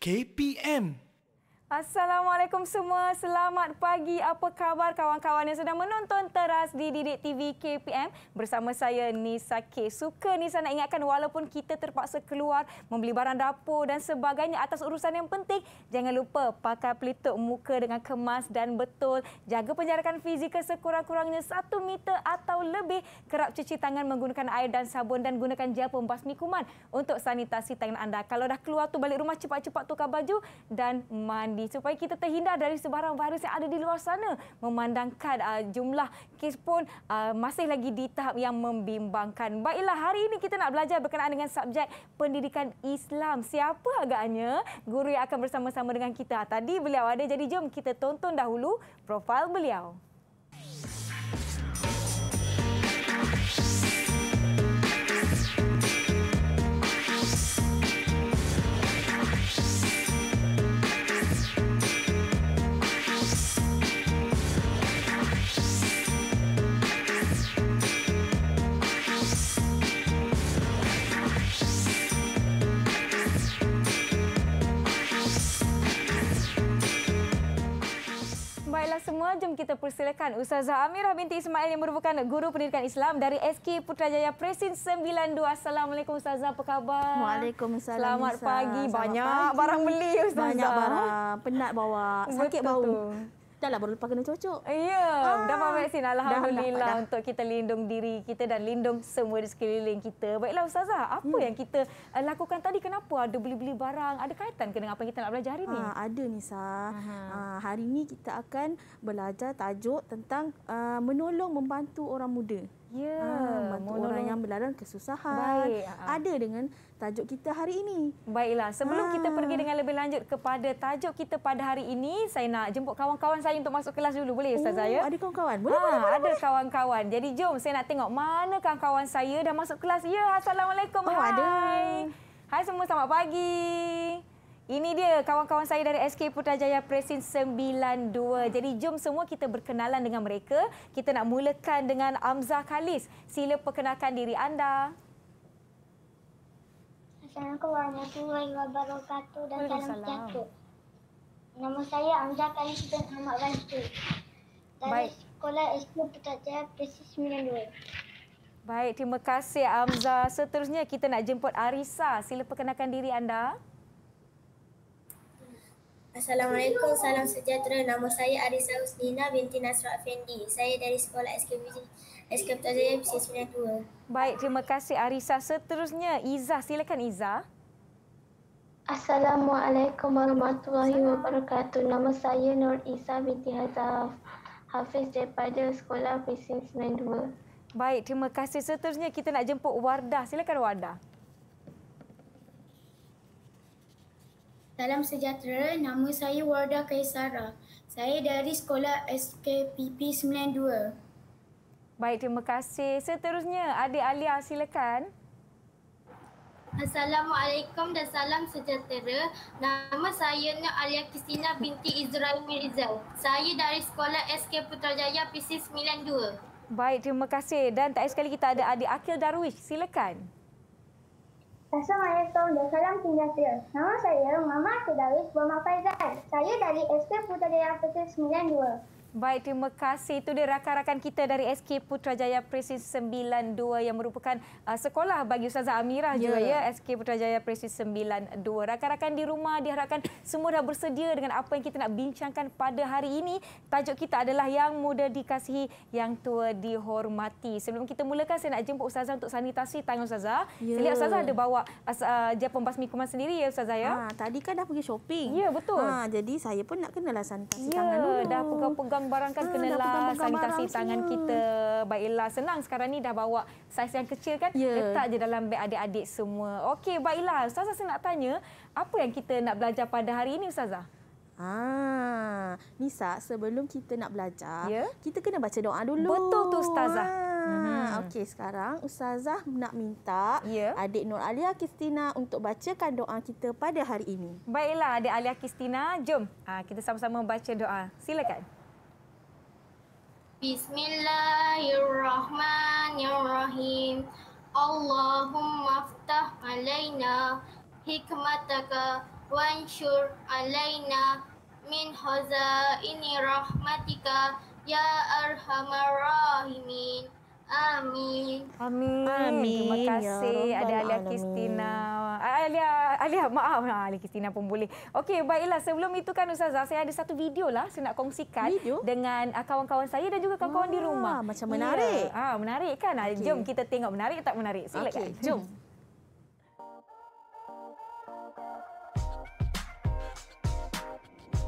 KPM Assalamualaikum semua. Selamat pagi. Apa khabar kawan-kawan yang sedang menonton teras di Didik TV KPM? Bersama saya Nisa K. Suka Nisa nak ingatkan walaupun kita terpaksa keluar membeli barang dapur dan sebagainya atas urusan yang penting, jangan lupa pakai pelitup muka dengan kemas dan betul. Jaga penjarakan fizikal sekurang-kurangnya satu meter atau lebih. Kerap cuci tangan menggunakan air dan sabun dan gunakan gel pembasmi kuman untuk sanitasi tangan anda. Kalau dah keluar tu balik rumah cepat-cepat tukar baju dan mandi ini supaya kita terhindar dari sebarang virus yang ada di luar sana. Memandangkan uh, jumlah kes pun uh, masih lagi di tahap yang membimbangkan. Baiklah, hari ini kita nak belajar berkenaan dengan subjek pendidikan Islam. Siapa agaknya guru yang akan bersama-sama dengan kita? Ah, tadi beliau ada, jadi jom kita tonton dahulu profil beliau. anda semua, jom kita persilakan Ustazah Amirah binti Ismail yang merupakan Guru Pendidikan Islam dari SK Putrajaya Presin 92. Assalamualaikum Ustazah, apa khabar? Waalaikumsalam. Selamat pagi. Selamat Banyak pagi. barang beli Ustazah. Banyak barang. Penat bawa, sakit Betul bau. Tu hospital lah baru lepas kena cucuk. Ya, dapat ah, vaksin lah, alhamdulillah lah. untuk kita lindung diri kita dan lindung semua di sekeliling kita. Baiklah ustazah, apa hmm. yang kita eh, lakukan tadi kenapa ada beli-beli barang? Ada kaitan ke dengan apa kita nak belajar hari ni? Ah, ada Nisa. Ah, hari ni kita akan belajar tajuk tentang menolong membantu orang muda. Ya, ah, monolog orang yang berlaran kesusahan. Baik. Ah, ah. Ada dengan tajuk kita hari ini. Baiklah, sebelum ah. kita pergi dengan lebih lanjut kepada tajuk kita pada hari ini, saya nak jemput kawan-kawan saya untuk masuk kelas dulu. Boleh Oh, ya? Ada kawan-kawan? Boleh, ah, boleh, boleh. Ada kawan-kawan. Jadi jom saya nak tengok mana kawan-kawan saya dah masuk kelas. Ya, Assalamualaikum. Oh, Hai. Ada. Hai semua, selamat pagi. Ini dia kawan-kawan saya dari SK Putrajaya Presin 92. Jadi jom semua kita berkenalan dengan mereka. Kita nak mulakan dengan Amzah Khalis. Sila perkenalkan diri anda. Assalamualaikum warahmatullahi wabarakatuh dan salam sejahtera. Nama saya Amzah Khalis bin Ahmad Bantu. Dari Baik. Sekolah SK Putrajaya Presin 92. Baik, terima kasih Amzah. Seterusnya kita nak jemput Arisa. Sila perkenalkan diri anda. Assalamualaikum, salam sejahtera. Nama saya Arisa Husnina binti Nasrul Fendi. Saya dari sekolah SKB SKB Tazaya PC92. Baik, terima kasih Arisa. Seterusnya, Iza Silakan Iza. Assalamualaikum warahmatullahi wabarakatuh. Nama saya Nur Isa binti Hazaf. Hafiz daripada sekolah PC92. Baik, terima kasih. Seterusnya kita nak jemput Wardah. Silakan Wardah. Salam sejahtera, nama saya Warda Kaisara. Saya dari sekolah SKPP 92. Baik, terima kasih. Seterusnya, Adik Alia, silakan. Assalamualaikum dan salam sejahtera. Nama saya Nur Alia Kristina binti Izrail Mirza. Saya dari sekolah SK Putrajaya PC 92. Baik, terima kasih. Dan tak sekali kita ada adik Akil Darwish. Silakan. Assalamualaikum dan salam sejahtera. Nama saya Mama Kedawis Bama Faizal. Saya dari SK Putera Afrika 92. Baik, terima kasih. Itu dia rakan-rakan kita dari SK Putrajaya Presis 92 yang merupakan uh, sekolah bagi Ustazah Amirah yeah. juga ya. SK Putrajaya Presis 92. Rakan-rakan di rumah diharapkan semua dah bersedia dengan apa yang kita nak bincangkan pada hari ini. Tajuk kita adalah yang muda dikasihi, yang tua dihormati. Sebelum kita mulakan, saya nak jemput Ustazah untuk sanitasi tangan Ustazah. Yeah. Saya lihat Ustazah ada bawa uh, japon basmi kuman sendiri ya Ustazah ya. Ha, tadi kan dah pergi shopping. Ya, yeah, betul. Ha, jadi saya pun nak kenalah sanitasi yeah, tangan dulu. Dah pegang-pegang Ah, barang kan kena lah sanitasi tangan kita. Baiklah, senang sekarang ni dah bawa saiz yang kecil kan? Yeah. Letak je dalam beg adik-adik semua. Okey, baiklah. Ustazah saya nak tanya, apa yang kita nak belajar pada hari ini Ustazah? Ah, Nisa, sebelum kita nak belajar, yeah? kita kena baca doa dulu. Betul tu Ustazah. Hmm. Okey, sekarang Ustazah nak minta yeah. adik Nur Alia Kristina untuk bacakan doa kita pada hari ini. Baiklah, adik Alia Kristina, jom ah, kita sama-sama baca doa. Silakan. Yeah. Bismillahirrahmanirrahim. Allahumma aftah alaina hikmataka wanshur alaina min hazaini rahmatika ya arhamar Amin. Amin. Amin. Terima ya kasih. Ya, Ada Alia Kristina. Alia, Alia, maaf. Ha, Alia Kristina pun boleh. Okey, baiklah. Sebelum itu kan Ustazah, saya ada satu video lah saya nak kongsikan video? dengan ah, kawan-kawan saya dan juga kawan-kawan di ah, rumah. Macam menarik. Ya. Ah, menarik kan? Ah, okay. Jom kita tengok menarik tak menarik. Silakan. Okay, jom. Hmm.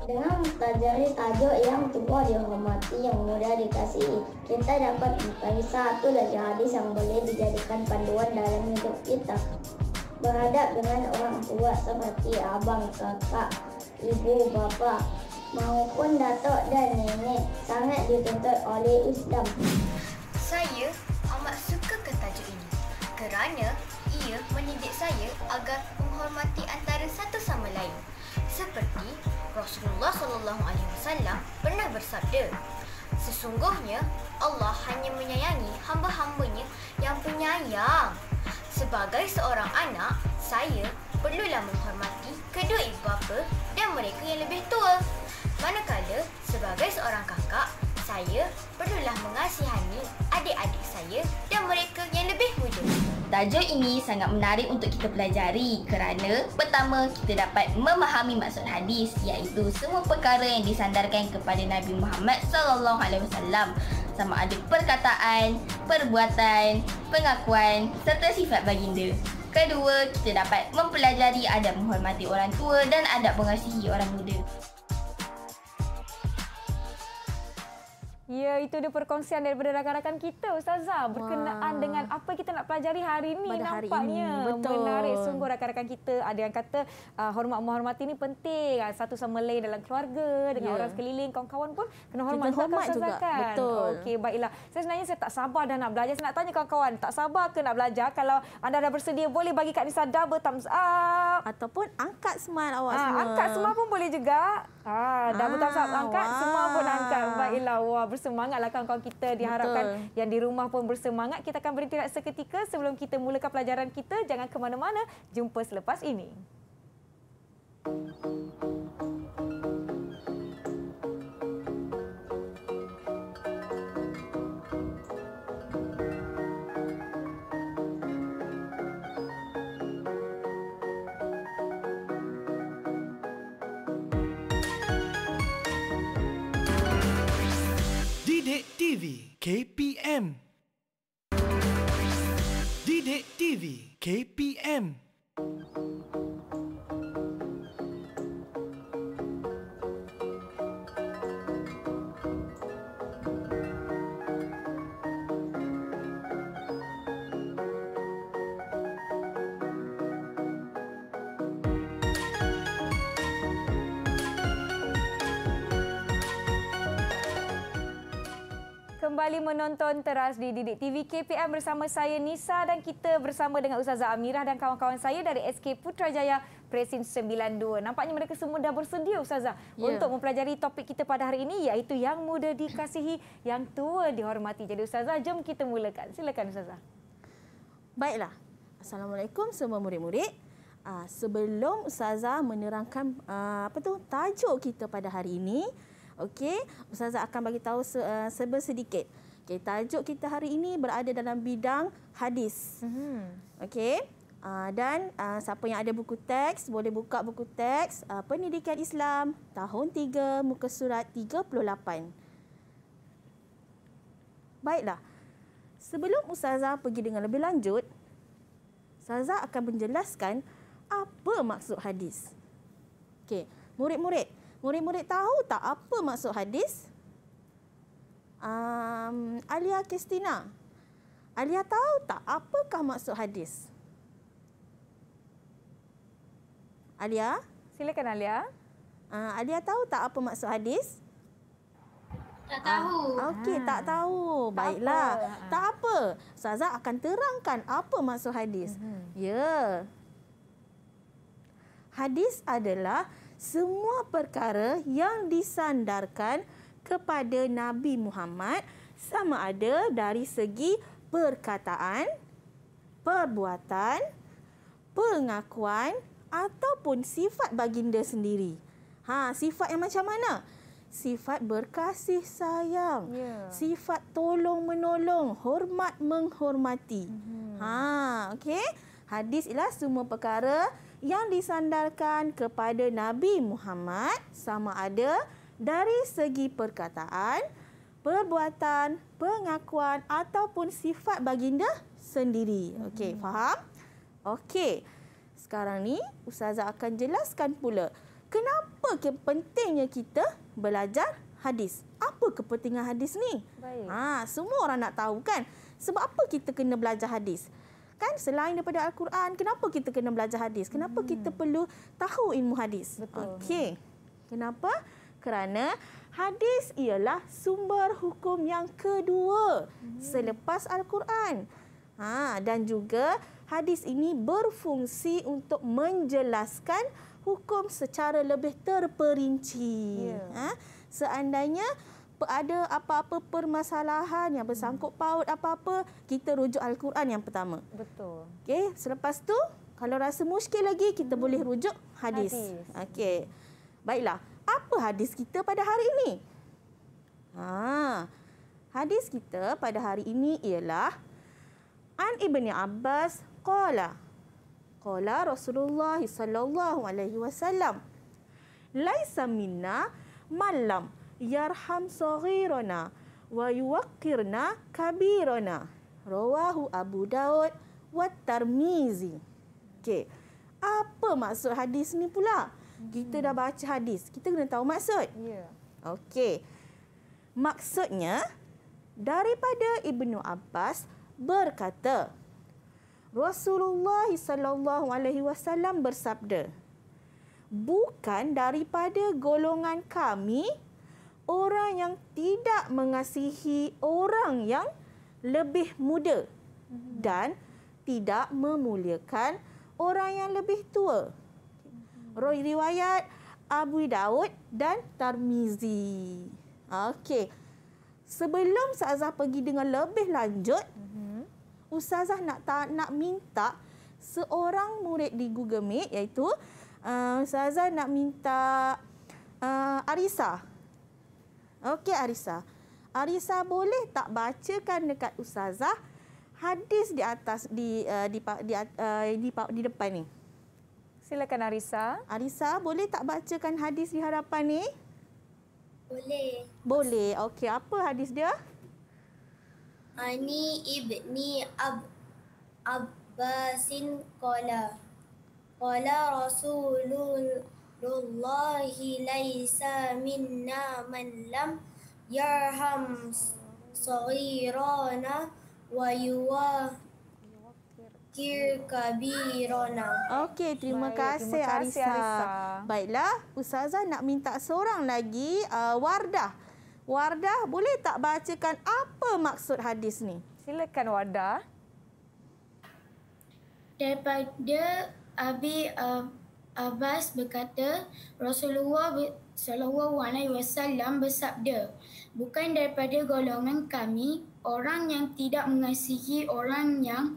Dengan mempelajari tajuk yang tubuh dihormati yang mudah dikasih, kita dapat mencari satu dari hadis yang boleh dijadikan panduan dalam hidup kita. Berhadap dengan orang tua seperti abang, kakak, ibu, bapa, maupun datuk dan nenek sangat dituntut oleh Islam. Saya amat suka ke tajuk ini kerana ia mendidik saya agar menghormati antara satu sama lain. Seperti Rasulullah sallallahu alaihi wasallam pernah bersabda, "Sesungguhnya Allah hanya menyayangi hamba-hambanya yang penyayang. Sebagai seorang anak, saya perlulah menghormati kedua ibu bapa dan mereka yang lebih tua. Manakala sebagai seorang kakak, saya perlulah mengasihani adik-adik saya dan mereka yang tajuk ini sangat menarik untuk kita pelajari kerana pertama kita dapat memahami maksud hadis iaitu semua perkara yang disandarkan kepada Nabi Muhammad sallallahu alaihi wasallam sama ada perkataan, perbuatan, pengakuan serta sifat baginda. Kedua, kita dapat mempelajari adab menghormati orang tua dan adab mengasihi orang muda. Ya, itu dia perkongsian daripada rakan-rakan kita, Ustazah. Berkenaan Wah. dengan apa kita nak pelajari hari ini Pada hari nampaknya. Ini. Menarik sungguh rakan-rakan kita. Ada yang kata uh, hormat menghormati ini penting. Uh, satu sama lain dalam keluarga, dengan ya. orang sekeliling, kawan-kawan pun kena hormat. Kita hormat juga. Kan? Betul. Okey, baiklah. Saya sebenarnya saya tak sabar dah nak belajar. Saya nak tanya kawan-kawan, tak sabar ke nak belajar? Kalau anda dah bersedia, boleh bagi Kak Nisa double thumbs up. Ataupun angkat smile awak ha, semua. Angkat semua pun boleh juga. Ah, ha, double ha, thumbs up ah, angkat, wah. semua pun angkat. Baiklah, wah bersemangatlah kawan-kawan kita diharapkan Betul. yang di rumah pun bersemangat kita akan berhenti seketika sebelum kita mulakan pelajaran kita jangan ke mana-mana jumpa selepas ini. Thank you. TV KPM Didik TV KPM Thank you. kembali menonton teras di Didik TV KPM bersama saya Nisa dan kita bersama dengan Ustazah Amirah dan kawan-kawan saya dari SK Putrajaya Presin 92. Nampaknya mereka semua dah bersedia Ustazah yeah. untuk mempelajari topik kita pada hari ini iaitu yang muda dikasihi, yang tua dihormati. Jadi Ustazah, jom kita mulakan. Silakan Ustazah. Baiklah. Assalamualaikum semua murid-murid. Ah, sebelum Ustazah menerangkan ah, apa tu tajuk kita pada hari ini, Okey, ustazah akan bagi tahu se- uh, eh, seber sedikit. Okey, tajuk kita hari ini berada dalam bidang hadis. Mhm. Okey. Uh, dan uh, siapa yang ada buku teks boleh buka buku teks uh, Pendidikan Islam tahun 3 muka surat 38. Baiklah. Sebelum ustazah pergi dengan lebih lanjut, ustazah akan menjelaskan apa maksud hadis. Okey, murid-murid, Murid-murid tahu tak apa maksud hadis? Um, Alia Kristina, Alia tahu tak apakah maksud hadis? Alia? Silakan Alia. Uh, Alia tahu tak apa maksud hadis? Tak tahu. Uh, Okey, ha. tak tahu. Baiklah. Tak apa. Ha. apa. Saza akan terangkan apa maksud hadis. uh Ya. Yeah. Hadis adalah semua perkara yang disandarkan kepada Nabi Muhammad sama ada dari segi perkataan, perbuatan, pengakuan ataupun sifat baginda sendiri. Ha, sifat yang macam mana? Sifat berkasih sayang, yeah. sifat tolong menolong, hormat menghormati. Mm-hmm. Ha, okey. Hadis ialah semua perkara yang disandarkan kepada Nabi Muhammad sama ada dari segi perkataan, perbuatan, pengakuan ataupun sifat baginda sendiri. Okey, hmm. faham? Okey. Sekarang ni ustazah akan jelaskan pula kenapa pentingnya kita belajar hadis. Apa kepentingan hadis ni? Baik. Ha, semua orang nak tahu kan? Sebab apa kita kena belajar hadis? kan selain daripada al-Quran kenapa kita kena belajar hadis kenapa hmm. kita perlu tahu ilmu hadis okey kenapa kerana hadis ialah sumber hukum yang kedua hmm. selepas al-Quran ha dan juga hadis ini berfungsi untuk menjelaskan hukum secara lebih terperinci yeah. ha seandainya ada apa-apa permasalahan yang bersangkut hmm. paut apa-apa, kita rujuk Al-Quran yang pertama. Betul. Okey, selepas tu kalau rasa muskil lagi kita hmm. boleh rujuk hadis. hadis. Okey. Baiklah, apa hadis kita pada hari ini? Ha. Hadis kita pada hari ini ialah An Ibni Abbas qala qala Rasulullah sallallahu alaihi wasallam laisa minna malam yarham saghirana wa yuwaqqirna kabirana rawahu abu daud wa tarmizi. okey apa maksud hadis ni pula kita dah baca hadis kita kena tahu maksud ya okey maksudnya daripada ibnu abbas berkata Rasulullah sallallahu alaihi wasallam bersabda Bukan daripada golongan kami orang yang tidak mengasihi orang yang lebih muda mhm. dan tidak memuliakan orang yang lebih tua. Mhm. Roy riwayat Abu Daud dan Tarmizi. Okey. Sebelum Ustazah pergi dengan lebih lanjut, mhm. Ustazah nak nak minta seorang murid di Google Meet iaitu uh, Ustazah nak minta uh, Arisa Okey Arisa. Arisa boleh tak bacakan dekat ustazah hadis di atas di uh, di di uh, di, uh, di depan ni? Silakan Arisa. Arisa boleh tak bacakan hadis di hadapan ni? Boleh. Boleh. Okey, apa hadis dia? Ani ibni Ab Abbasin qala qala Rasulullah Abdullahi laisa minna man lam yarham sagirana wa yuwa kabirona. Okey, terima kasih Arisa. Baiklah, Ustazah nak minta seorang lagi uh, Wardah. Wardah, boleh tak bacakan apa maksud hadis ni? Silakan Wardah. Daripada Abi uh, Abbas berkata, Rasulullah sallallahu alaihi wasallam bersabda, bukan daripada golongan kami orang yang tidak mengasihi orang yang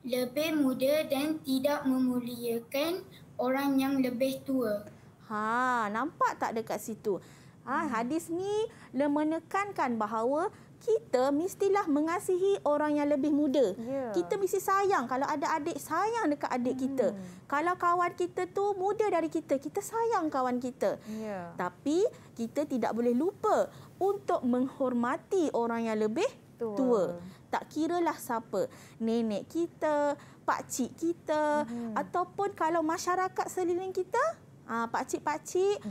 lebih muda dan tidak memuliakan orang yang lebih tua. Ha, nampak tak dekat situ? Ha, hmm. hadis ni menekankan bahawa kita mestilah mengasihi orang yang lebih muda. Yeah. Kita mesti sayang kalau ada adik, sayang dekat adik hmm. kita. Kalau kawan kita tu muda dari kita, kita sayang kawan kita. Yeah. Tapi kita tidak boleh lupa untuk menghormati orang yang lebih tua. tua. Tak kiralah siapa, nenek kita, pakcik kita hmm. ataupun kalau masyarakat seliling kita uh, ah, Pak pakcik ah,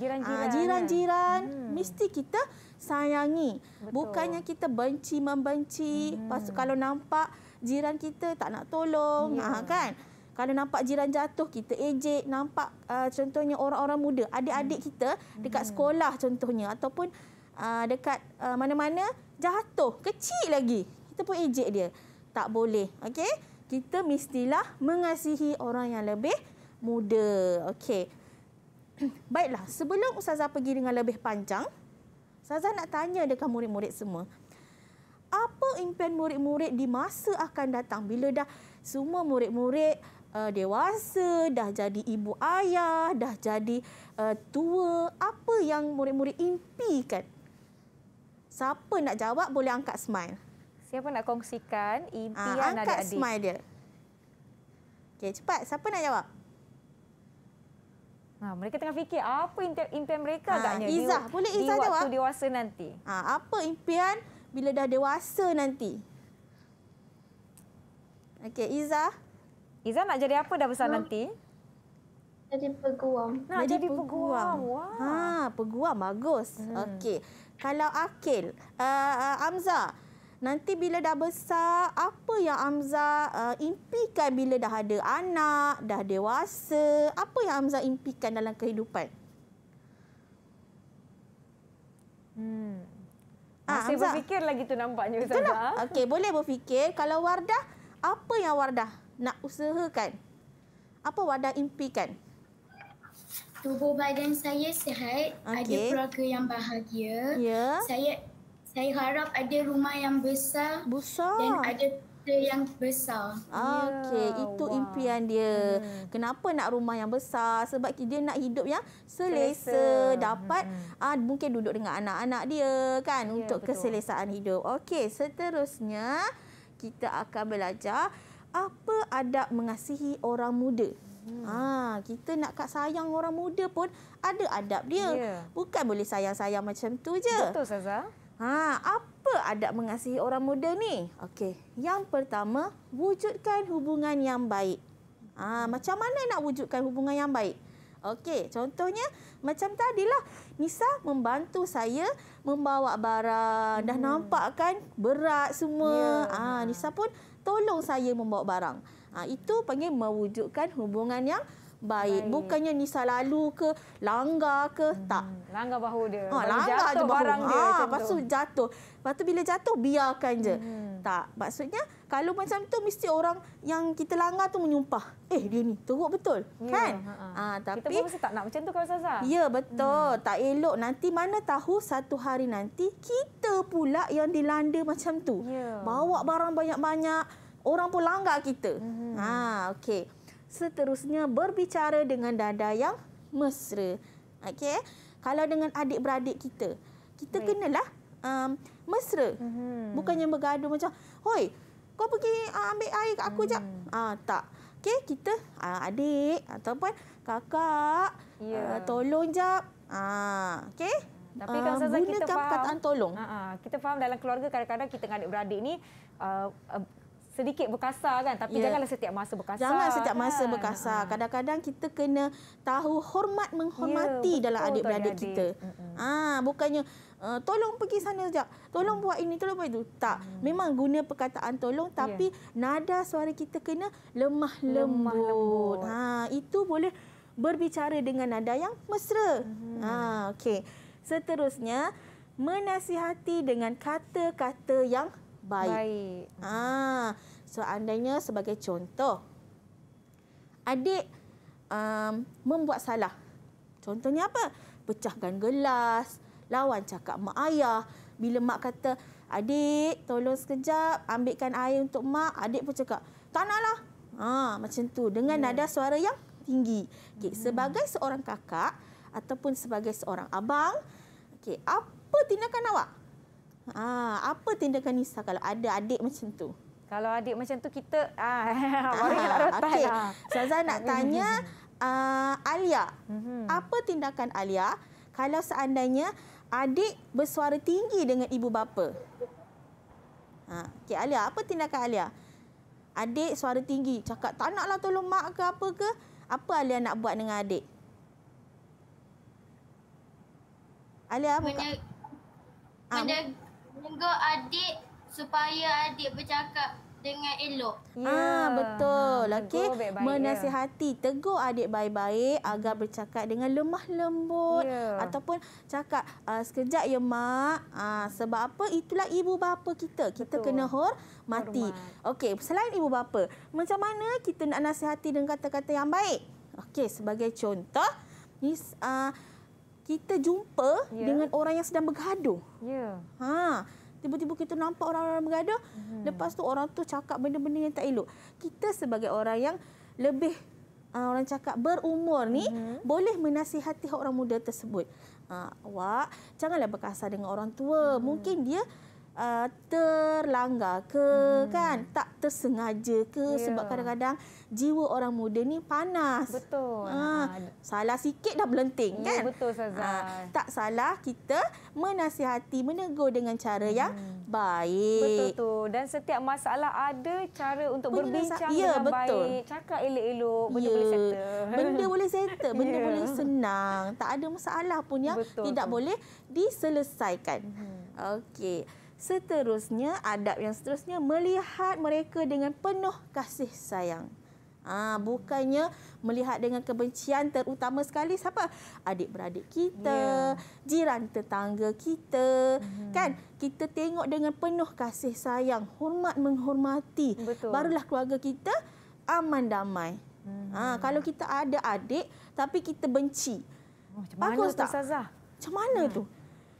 jiran-jiran, uh, hmm. mesti kita sayangi. Betul. Bukannya kita benci-membenci. Hmm. Kalau nampak jiran kita tak nak tolong, yeah. Ya. uh, kan? Kalau nampak jiran jatuh, kita ejek. Nampak uh, contohnya orang-orang muda, adik-adik hmm. kita dekat hmm. sekolah contohnya ataupun uh, dekat uh, mana-mana jatuh, kecil lagi. Kita pun ejek dia. Tak boleh, okey? Kita mestilah mengasihi orang yang lebih muda. Okey. Baiklah, sebelum Ustazah pergi dengan lebih panjang, Ustazah nak tanya dekat murid-murid semua. Apa impian murid-murid di masa akan datang bila dah semua murid-murid uh, dewasa, dah jadi ibu ayah, dah jadi uh, tua, apa yang murid-murid impikan? Siapa nak jawab boleh angkat smile. Siapa nak kongsikan impian adik-adik? Ah, angkat adik-adik. smile dia. Okay cepat. Siapa nak jawab? Ha, mereka tengah fikir apa impian mereka ha, agaknya Izzah, di, boleh Izzah di waktu jawab. dewasa nanti. Ha, apa impian bila dah dewasa nanti? Okey, Izzah. Izzah nak jadi apa dah besar hmm. nanti? Jadi peguam. Nak jadi, jadi peguam. peguam. Wow. Ha, peguam bagus. Hmm. Okey. Kalau Akil, uh, uh, Amza, Nanti bila dah besar, apa yang Amza uh, eh, impikan bila dah ada anak, dah dewasa? Apa yang Amza impikan dalam kehidupan? Hmm. Masih ah, ha, berfikir lagi tu nampaknya Ustazah. Okey, boleh berfikir. Kalau Wardah, apa yang Wardah nak usahakan? Apa Wardah impikan? Tubuh badan saya sihat, okay. ada keluarga yang bahagia. Yeah. Saya saya harap ada rumah yang besar. Besar. Dan ada yang besar. Okey, yeah, itu wow. impian dia. Hmm. Kenapa nak rumah yang besar? Sebab dia nak hidup yang selesa, selesa. dapat hmm. hmm. ah, mungkin duduk dengan anak-anak dia kan yeah, untuk betul. keselesaan hidup. Okey, seterusnya kita akan belajar apa adab mengasihi orang muda. Hmm. Ah, kita nak kat sayang orang muda pun ada adab dia. Yeah. Bukan boleh sayang-sayang macam tu je. Betul Saza. Ha, apa adab mengasihi orang muda ni? Okey, yang pertama, wujudkan hubungan yang baik. Ha, macam mana nak wujudkan hubungan yang baik? Okey, contohnya macam tadilah Nisa membantu saya membawa barang. Hmm. Dah nampak kan berat semua. Yeah. Ha, Nisa pun tolong saya membawa barang. Ha, itu panggil mewujudkan hubungan yang baik. baik. Bukannya ni selalu ke, langgar ke, hmm. tak. Langgar bahu dia. Ha, langgar jatuh bahu. barang dia. Ha, lepas tu jatuh. Lepas tu bila jatuh, biarkan je. Hmm. Tak. Maksudnya, kalau macam tu mesti orang yang kita langgar tu menyumpah. Eh dia ni teruk betul. Ya, kan? Ha, ha. Ha, tapi, kita pun mesti tak nak macam tu kalau Zaza. Ya betul. Hmm. Tak elok nanti mana tahu satu hari nanti kita pula yang dilanda macam tu. Ya. Bawa barang banyak-banyak. Orang pun langgar kita. Hmm. Ha, okay seterusnya berbicara dengan dada yang mesra. Okey. Kalau dengan adik-beradik kita, kita Baik. kenalah um, mesra. Hmm. Bukannya bergaduh macam, "Hoi, kau pergi uh, ambil air kat aku hmm. jap." uh, tak. Okey, kita uh, adik ataupun kakak, yeah. Ya. uh, tolong jap. Ah, uh, okey. Tapi ah, kan saya kita faham. Gunakan tolong. Uh, uh, kita faham dalam keluarga kadang-kadang kita dengan adik-beradik ni uh, uh, sedikit berkasar kan tapi yeah. janganlah setiap masa berkasar jangan setiap kan? masa berkasar ah. kadang-kadang kita kena tahu hormat menghormati yeah, ya, dalam adik-beradik kita ah bukannya Uh, tolong pergi sana sekejap. Tolong hmm. buat ini, tolong buat itu. Tak. Hmm. Memang guna perkataan tolong ya. tapi yeah. nada suara kita kena lemah lembut. Ha, itu boleh berbicara dengan nada yang mesra. Hmm. Ha, okey. Seterusnya, menasihati dengan kata-kata yang baik. baik. Ha. Ah, so andainya sebagai contoh adik um, membuat salah. Contohnya apa? Pecahkan gelas, lawan cakap mak ayah. Bila mak kata, adik tolong sekejap ambilkan air untuk mak. Adik pun cakap, tak nak lah. Ha, macam tu dengan yeah. nada suara yang tinggi. Okay, hmm. Sebagai seorang kakak ataupun sebagai seorang abang, okay, apa tindakan awak? Ha, apa tindakan Nisa kalau ada adik macam tu? Kalau adik macam tu kita ah warinya tak rotan. Okey. Saza lah. nak tanya uh, Alia. Mm-hmm. Apa tindakan Alia kalau seandainya adik bersuara tinggi dengan ibu bapa? Ha, okey Alia, apa tindakan Alia? Adik suara tinggi, cakap tak naklah tolong mak ke apa ke? Apa Alia nak buat dengan adik? Alia apa? Menye- ah, menye- tegur adik supaya adik bercakap dengan elok. Ya, ah, betul. Hmm, Okey, menasihati, ya. tegur adik baik-baik agar bercakap dengan lemah lembut ya. ataupun cakap uh, sekejap ya mak. Uh, sebab apa? Itulah ibu bapa kita. Kita betul. kena hor mati. Okey, selain ibu bapa, macam mana kita nak nasihati dengan kata-kata yang baik? Okey, sebagai contoh, ni uh, ah, kita jumpa yeah. dengan orang yang sedang bergaduh. Yeah. Ha, tiba-tiba kita nampak orang-orang bergaduh, hmm. lepas tu orang tu cakap benda-benda yang tak elok. Kita sebagai orang yang lebih uh, orang cakap berumur ni hmm. boleh menasihati orang muda tersebut. Ah, awak janganlah berkasar dengan orang tua. Hmm. Mungkin dia uh, terlanggar ke hmm. kan tak tersengaja ke yeah. sebab kadang-kadang jiwa orang muda ni panas betul ha, ha. salah sikit dah melenting yeah, kan betul ha, tak salah kita menasihati menegur dengan cara hmm. yang baik betul tu dan setiap masalah ada cara untuk Penyelesa- berbincang yeah, dengan betul. baik cakap elok-elok benda yeah. boleh settle benda boleh settle benda yeah. boleh senang tak ada masalah pun yang betul tidak boleh diselesaikan hmm. okey Seterusnya, adab yang seterusnya melihat mereka dengan penuh kasih sayang. ha, bukannya melihat dengan kebencian terutama sekali siapa? Adik-beradik kita, yeah. jiran tetangga kita, mm-hmm. kan? Kita tengok dengan penuh kasih sayang, hormat menghormati. Betul. Barulah keluarga kita aman damai. Mm-hmm. Ha, kalau kita ada adik tapi kita benci. Oh, macam Bagus mana tak? Macam mana hmm.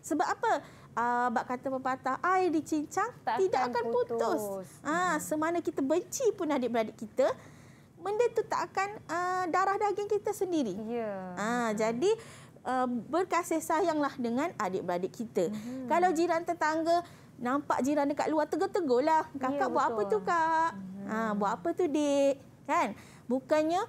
Sebab apa? uh, ah, bab kata pepatah air dicincang tak tidak akan putus. Ah ha, semana kita benci pun adik-beradik kita benda tu tak akan uh, darah daging kita sendiri. Ya. Ah ha, jadi uh, berkasih sayanglah dengan adik-beradik kita. Hmm. Kalau jiran tetangga nampak jiran dekat luar tegur-tegurlah. Ya, Kakak ya, buat apa tu kak? Hmm. Ah ha, buat apa tu dik? Kan? Bukannya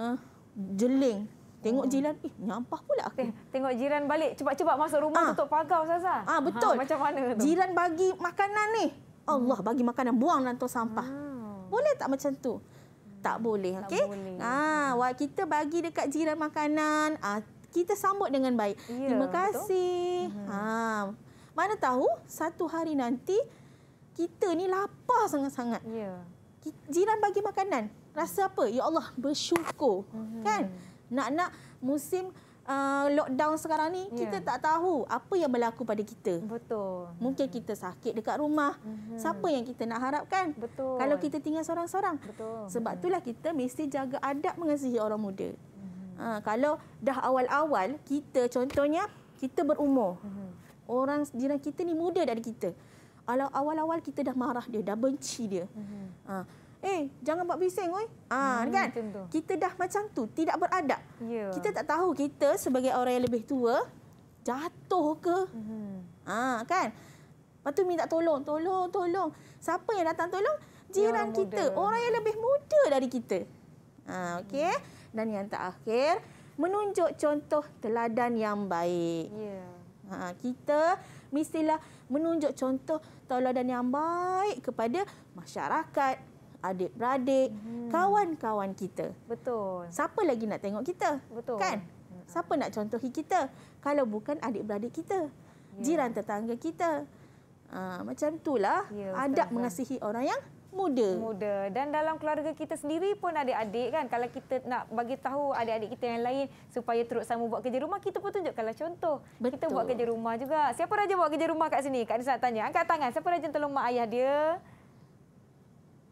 uh, jeling. Tengok hmm. jiran, eh nyampah pula aku. Tengok jiran balik, cepat-cepat masuk rumah ha. tutup pagar Ustazah. Ha, ah, ah, betul. Ha, macam mana tu? Jiran bagi makanan ni. Allah bagi makanan, buang dan sampah. Hmm. Boleh tak macam tu? Tak boleh, okay? Ah, ha, kita bagi dekat jiran makanan, ha, kita sambut dengan baik. Ya, Terima kasih. Ha. Mana tahu satu hari nanti kita ni lapar sangat-sangat. Ya. Jiran bagi makanan, rasa apa? Ya Allah, bersyukur. Hmm. Kan? Nak-nak musim uh, lockdown sekarang ni, yeah. kita ya. tak tahu apa yang berlaku pada kita. Betul. Mungkin kita sakit dekat rumah. -hmm. Siapa yang kita nak harapkan? Betul. Kalau kita tinggal seorang-seorang. Betul. Sebab mhm. itulah kita mesti jaga adab mengasihi orang muda. -hmm. uh, kalau dah awal-awal, kita contohnya, kita berumur. -hmm. Orang jiran kita ni muda dari kita. Kalau awal-awal kita dah marah dia, dah benci dia. -hmm. uh, Eh, jangan buat bising oi. Ah, hmm, kan? Tentu. Kita dah macam tu, tidak beradab. Yeah. Kita tak tahu kita sebagai orang yang lebih tua jatuh ke. Hmm. Ah, kan? Patut minta tolong, tolong, tolong. Siapa yang datang tolong? Jiran orang kita, muda. orang yang lebih muda dari kita. Ah, okey. Hmm. Dan yang terakhir, menunjuk contoh teladan yang baik. Ya. Yeah. Ah, kita mestilah menunjuk contoh teladan yang baik kepada masyarakat adik-beradik, mm kawan-kawan kita. Betul. Siapa lagi nak tengok kita? Betul. Kan? Hmm. Siapa nak contohi kita kalau bukan adik-beradik kita? Yeah. Jiran tetangga kita. Ha, macam itulah yeah, ya, adab mengasihi orang yang muda. Muda dan dalam keluarga kita sendiri pun ada adik kan. Kalau kita nak bagi tahu adik-adik kita yang lain supaya terus sama buat kerja rumah, kita pun tunjukkanlah contoh. Betul. Kita buat kerja rumah juga. Siapa raja buat kerja rumah kat sini? Kak Nisa tanya. Angkat tangan. Siapa raja tolong mak ayah dia?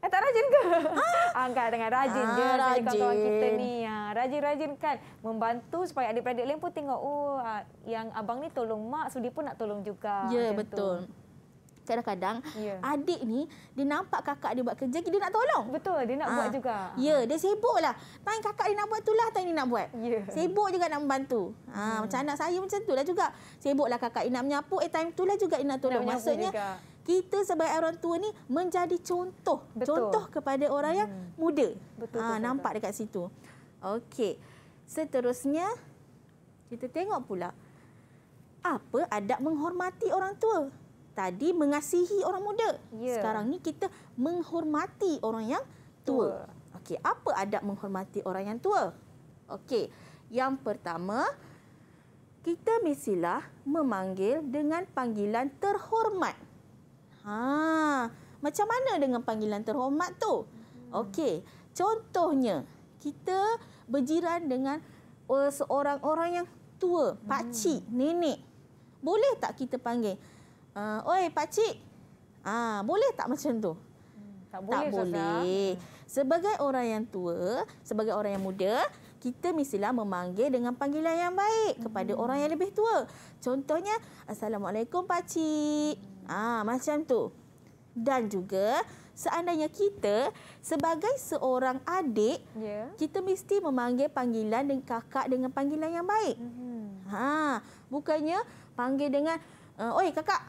Yang eh, tak rajin ke? Ha? Ah. Angkat ah, dengan rajin ha, je. Ah, rajin. Kita ni, ha, rajin-rajin kan. Membantu supaya adik-adik lain pun tengok. Oh, ha, yang abang ni tolong mak. So, dia pun nak tolong juga. Ya, betul. Tu. Kadang-kadang yeah. adik ni dia nampak kakak dia buat kerja dia nak tolong. Betul, dia nak ha. buat juga. Ya, dia sibuklah. Tangan kakak dia nak buat itulah tangan dia nak buat. Yeah. Sibuk juga nak membantu. Ha, hmm. Macam anak saya macam itulah juga. Sibuklah kakak dia nak menyapu eh time itulah juga dia nak tolong. Nak Maksudnya kita sebagai orang tua ni menjadi contoh betul. contoh kepada orang hmm. yang muda betul, betul, ah, nampak betul. dekat situ okey seterusnya kita tengok pula apa adab menghormati orang tua tadi mengasihi orang muda yeah. sekarang ni kita menghormati orang yang tua okey apa adab menghormati orang yang tua okey yang pertama kita mestilah memanggil dengan panggilan terhormat Ha, macam mana dengan panggilan terhormat tu? Okey, contohnya kita berjiran dengan eh, seorang orang yang tua, hmm. pak cik, nenek. Boleh tak kita panggil? Uh, oi, pak cik. Ah, boleh tak macam tu? Hmm, tak boleh. Tak boleh. Sebagai orang yang tua, sebagai orang yang muda, kita mestilah memanggil dengan panggilan yang baik kepada hmm. orang yang lebih tua. Contohnya, assalamualaikum pak cik. Hmm. Ah ha, macam tu. Dan juga seandainya kita sebagai seorang adik, yeah. kita mesti memanggil panggilan dengan kakak dengan panggilan yang baik. Mm-hmm. Ah ha, bukannya panggil dengan, eh, oi kakak.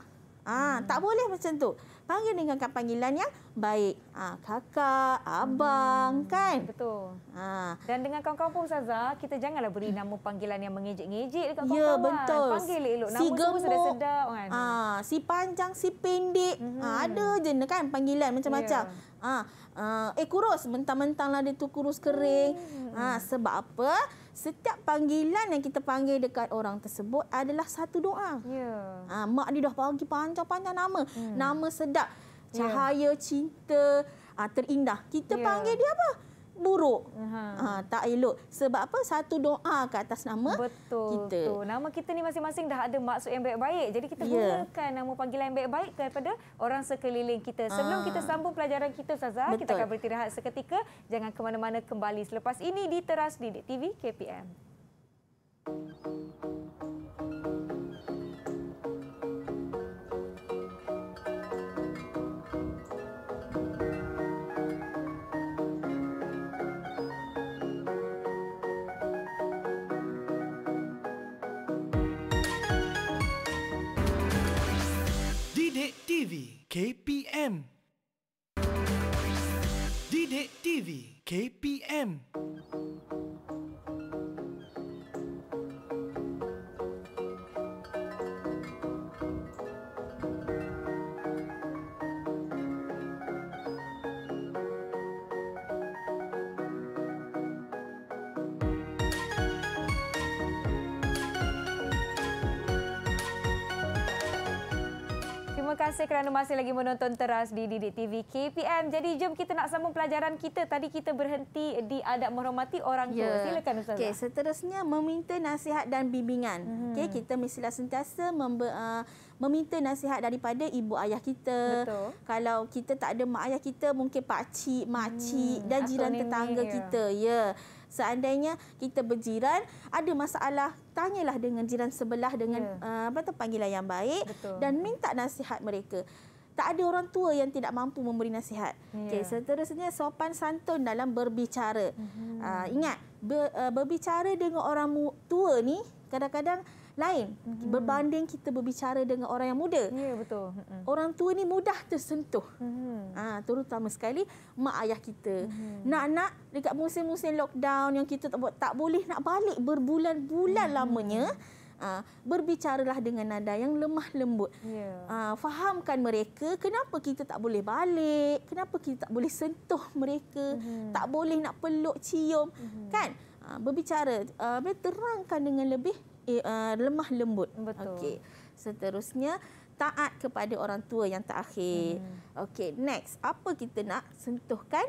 Ah ha, mm-hmm. tak boleh macam tu panggil dengan kat panggilan yang baik. Ha, kakak, abang, hmm, kan? Betul. Ha. Dan dengan kawan-kawan pun, Ustazah, kita janganlah beri hmm. nama panggilan yang mengejek-ngejek dekat ya, kawan-kawan. Ya, betul. Panggil elok-elok. Nama si gemuk, semua sudah sedap kan? Ha, si panjang, si pendek. Hmm. Ha, ada je, kan, panggilan macam-macam. Ha, uh, eh, kurus. Mentang-mentanglah dia tu kurus kering. Hmm. Ha, Sebab apa? setiap panggilan yang kita panggil dekat orang tersebut adalah satu doa. Yeah. Ya. Ha, mak dia dah bagi panjang-panjang nama. Hmm. Nama sedap, ya. cahaya, yeah. cinta, ha, terindah. Kita yeah. panggil dia apa? buruk. Ha, tak elok. Sebab apa? Satu doa ke atas nama betul, kita. Betul. Nama kita ni masing-masing dah ada maksud yang baik-baik. Jadi kita ya. gunakan nama panggilan yang baik-baik kepada orang sekeliling kita. Sebelum ha. kita ah. sambung pelajaran kita, Ustazah, kita akan beristirahat seketika. Jangan ke mana-mana kembali selepas ini di Teras Didik TV KPM. KPM Didik TV KPM kasih kerana masih lagi menonton teras di Didik TV KPM. Jadi jom kita nak sambung pelajaran kita. Tadi kita berhenti di adab menghormati orang tua. Ya. Silakan Ustazah. Okey, seterusnya meminta nasihat dan bimbingan. Hmm. Okey, kita mestilah sentiasa membe, uh, meminta nasihat daripada ibu ayah kita. Betul. Kalau kita tak ada mak ayah kita, mungkin pak cik, mak hmm. dan jiran tetangga nini, ya. kita. Ya. Seandainya kita berjiran ada masalah tanyalah dengan jiran sebelah dengan yeah. Ya. uh, apa tu panggilan yang baik Betul. dan minta nasihat mereka. Tak ada orang tua yang tidak mampu memberi nasihat. Yeah. Okey, seterusnya sopan santun dalam berbicara. Mm-hmm. Uh, ingat ber, uh, eh, berbicara dengan orang tua ni kadang-kadang lain mm-hmm. berbanding kita berbicara dengan orang yang muda. Ya yeah, betul. Hmm. Orang tua ni mudah tersentuh. Mm-hmm. ha, terutama sekali mak ayah kita. Mm-hmm. nak dekat musim-musim lockdown yang kita tak, tak boleh nak balik berbulan-bulan mm-hmm. lamanya Uh, berbicaralah dengan nada yang lemah lembut. Yeah. Ha, uh, fahamkan mereka kenapa kita tak boleh balik, kenapa kita tak boleh sentuh mereka, mm-hmm. tak boleh nak peluk cium, mm-hmm. kan? Ha, berbicara, terangkan dengan lebih Eh, lemah lembut. betul. Okey. Seterusnya taat kepada orang tua yang terakhir. Hmm. Okey, next apa kita nak sentuhkan?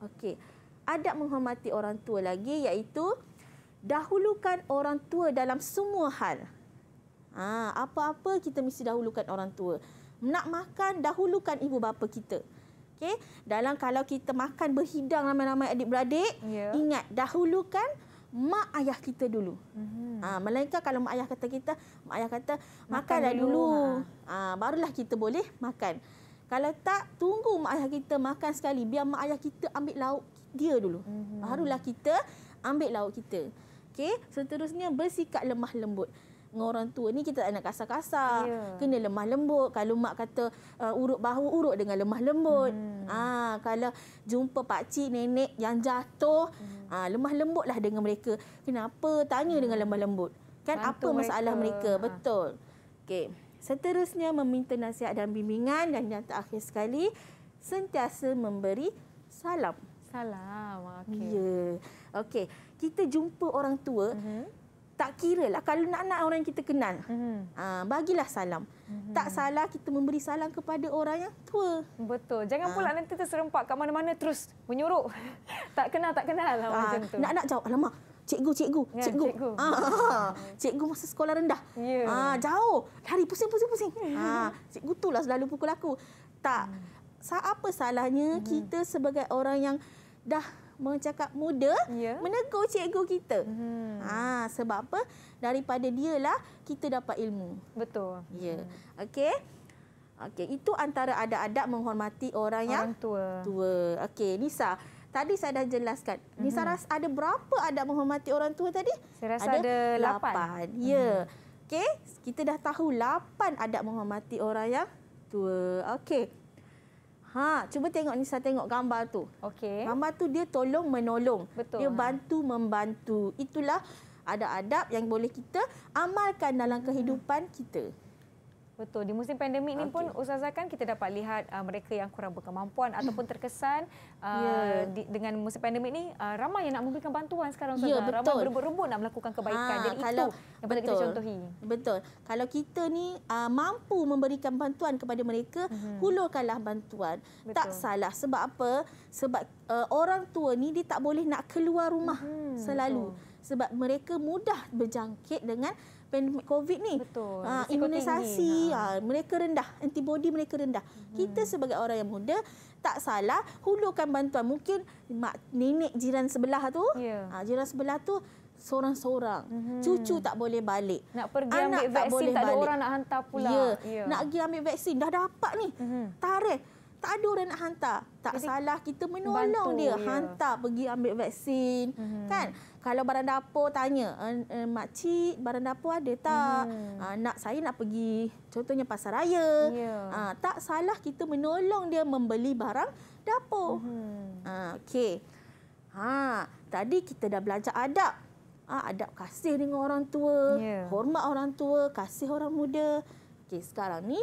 Okey. Adab menghormati orang tua lagi iaitu dahulukan orang tua dalam semua hal. Ha, apa-apa kita mesti dahulukan orang tua. Nak makan dahulukan ibu bapa kita. Okey, dalam kalau kita makan berhidang ramai-ramai adik beradik, yeah. ingat dahulukan mak ayah kita dulu. Hmm. melainkan kalau mak ayah kata kita, mak ayah kata makanlah makan dulu. Ha. ha. Ah, barulah kita boleh makan. Kalau tak, tunggu mak ayah kita makan sekali. Biar mak ayah kita ambil lauk dia dulu. Hmm. Barulah kita ambil lauk kita. Okay, seterusnya bersikap lemah lembut dengan orang tua ni kita tak nak kasar-kasar. Yeah. Kena lemah lembut. Kalau mak kata uh, urut bahu, urut dengan lemah lembut. Hmm. Ah, kalau jumpa pak cik nenek yang jatuh, hmm. ah lemah lembutlah dengan mereka. Kenapa? Tanya dengan hmm. lemah lembut. Kan Bantu apa masalah mereka? mereka? Ha. Betul. Okey. Seterusnya meminta nasihat dan bimbingan dan yang terakhir sekali sentiasa memberi salam. Salam. Okey. Ya. Yeah. Okey. Kita jumpa orang tua uh-huh. Tak kira lah kalau nak nak orang yang kita kenal. Mm-hmm. Aa, ah, bagilah salam. Mm-hmm. Tak salah kita memberi salam kepada orang yang tua. Betul. Jangan Aa. Ah. pula nanti terserempak kat mana-mana terus menyuruh tak kenal tak kenal lah Aa, ah, macam tu. Nak nak jauh. Alamak. Cikgu, cikgu, ya, cikgu. Cikgu. Aa, cikgu masa sekolah rendah. Ya. Aa, jauh. hari pusing, pusing, pusing. ah cikgu tu lah selalu pukul aku. Tak. Mm. Apa salahnya mm-hmm. kita sebagai orang yang dah mencakap muda yeah. menegur cikgu kita. Hmm. Ha sebab apa? Daripada dialah kita dapat ilmu. Betul. Ya. Yeah. Hmm. Okey. Okey, itu antara adab-adab menghormati orang, orang yang tua. Tua. Okey, Nisa. Tadi saya dah jelaskan. Mm-hmm. Nisa hmm. rasa ada berapa adab menghormati orang tua tadi? Saya rasa ada, ada lapan. Ya. Mm-hmm. Okey, kita dah tahu lapan adab menghormati orang yang tua. Okey. Ha, cuba tengok ni saya tengok gambar tu. Okey. Gambar tu dia tolong menolong. Betul. Dia bantu membantu. Itulah ada adab yang boleh kita amalkan dalam kehidupan kita. Betul. Di musim pandemik okay. pun Ustazah kan kita dapat lihat uh, mereka yang kurang berkemampuan ataupun terkesan uh, yeah. di, dengan musim pandemik ini uh, ramai yang nak memberikan bantuan sekarang ya, Ustazah. Yeah, Ramai berebut-rebut nak melakukan kebaikan. Ha, Jadi kalau, itu yang betul kita contohi. Betul. Kalau kita ni uh, mampu memberikan bantuan kepada mereka, mm-hmm. hulurkanlah bantuan. Betul. Tak salah. Sebab apa? Sebab uh, orang tua ni dia tak boleh nak keluar rumah mm-hmm. selalu. Betul. Sebab mereka mudah berjangkit dengan pandemik COVID ni. Betul. Ah, ha, imunisasi, ah, ha. Ha, mereka rendah. Antibody mereka rendah. Hmm. Kita sebagai orang yang muda, tak salah hulurkan bantuan. Mungkin mak, nenek jiran sebelah tu, yeah. Ya. ha, jiran sebelah tu, seorang-seorang. Hmm. Cucu tak boleh balik. Nak pergi Anak ambil tak boleh tak balik. orang nak hantar pula. Ya, yeah. yeah. nak pergi ambil vaksin. Dah dapat ni. Hmm. Tarik. Tak ada orang nak hantar. Tak Jadi, salah kita menolong bantu, dia. Yeah. Hantar pergi ambil vaksin. Hmm. Kan? kalau barang dapur tanya uh, uh, mak cik barang dapur ada tak hmm. uh, nak saya nak pergi contohnya pasar raya yeah. Ya. uh, tak salah kita menolong dia membeli barang dapur hmm. uh, okey ha tadi kita dah belajar adab uh, adab kasih dengan orang tua yeah. hormat orang tua kasih orang muda okey sekarang ni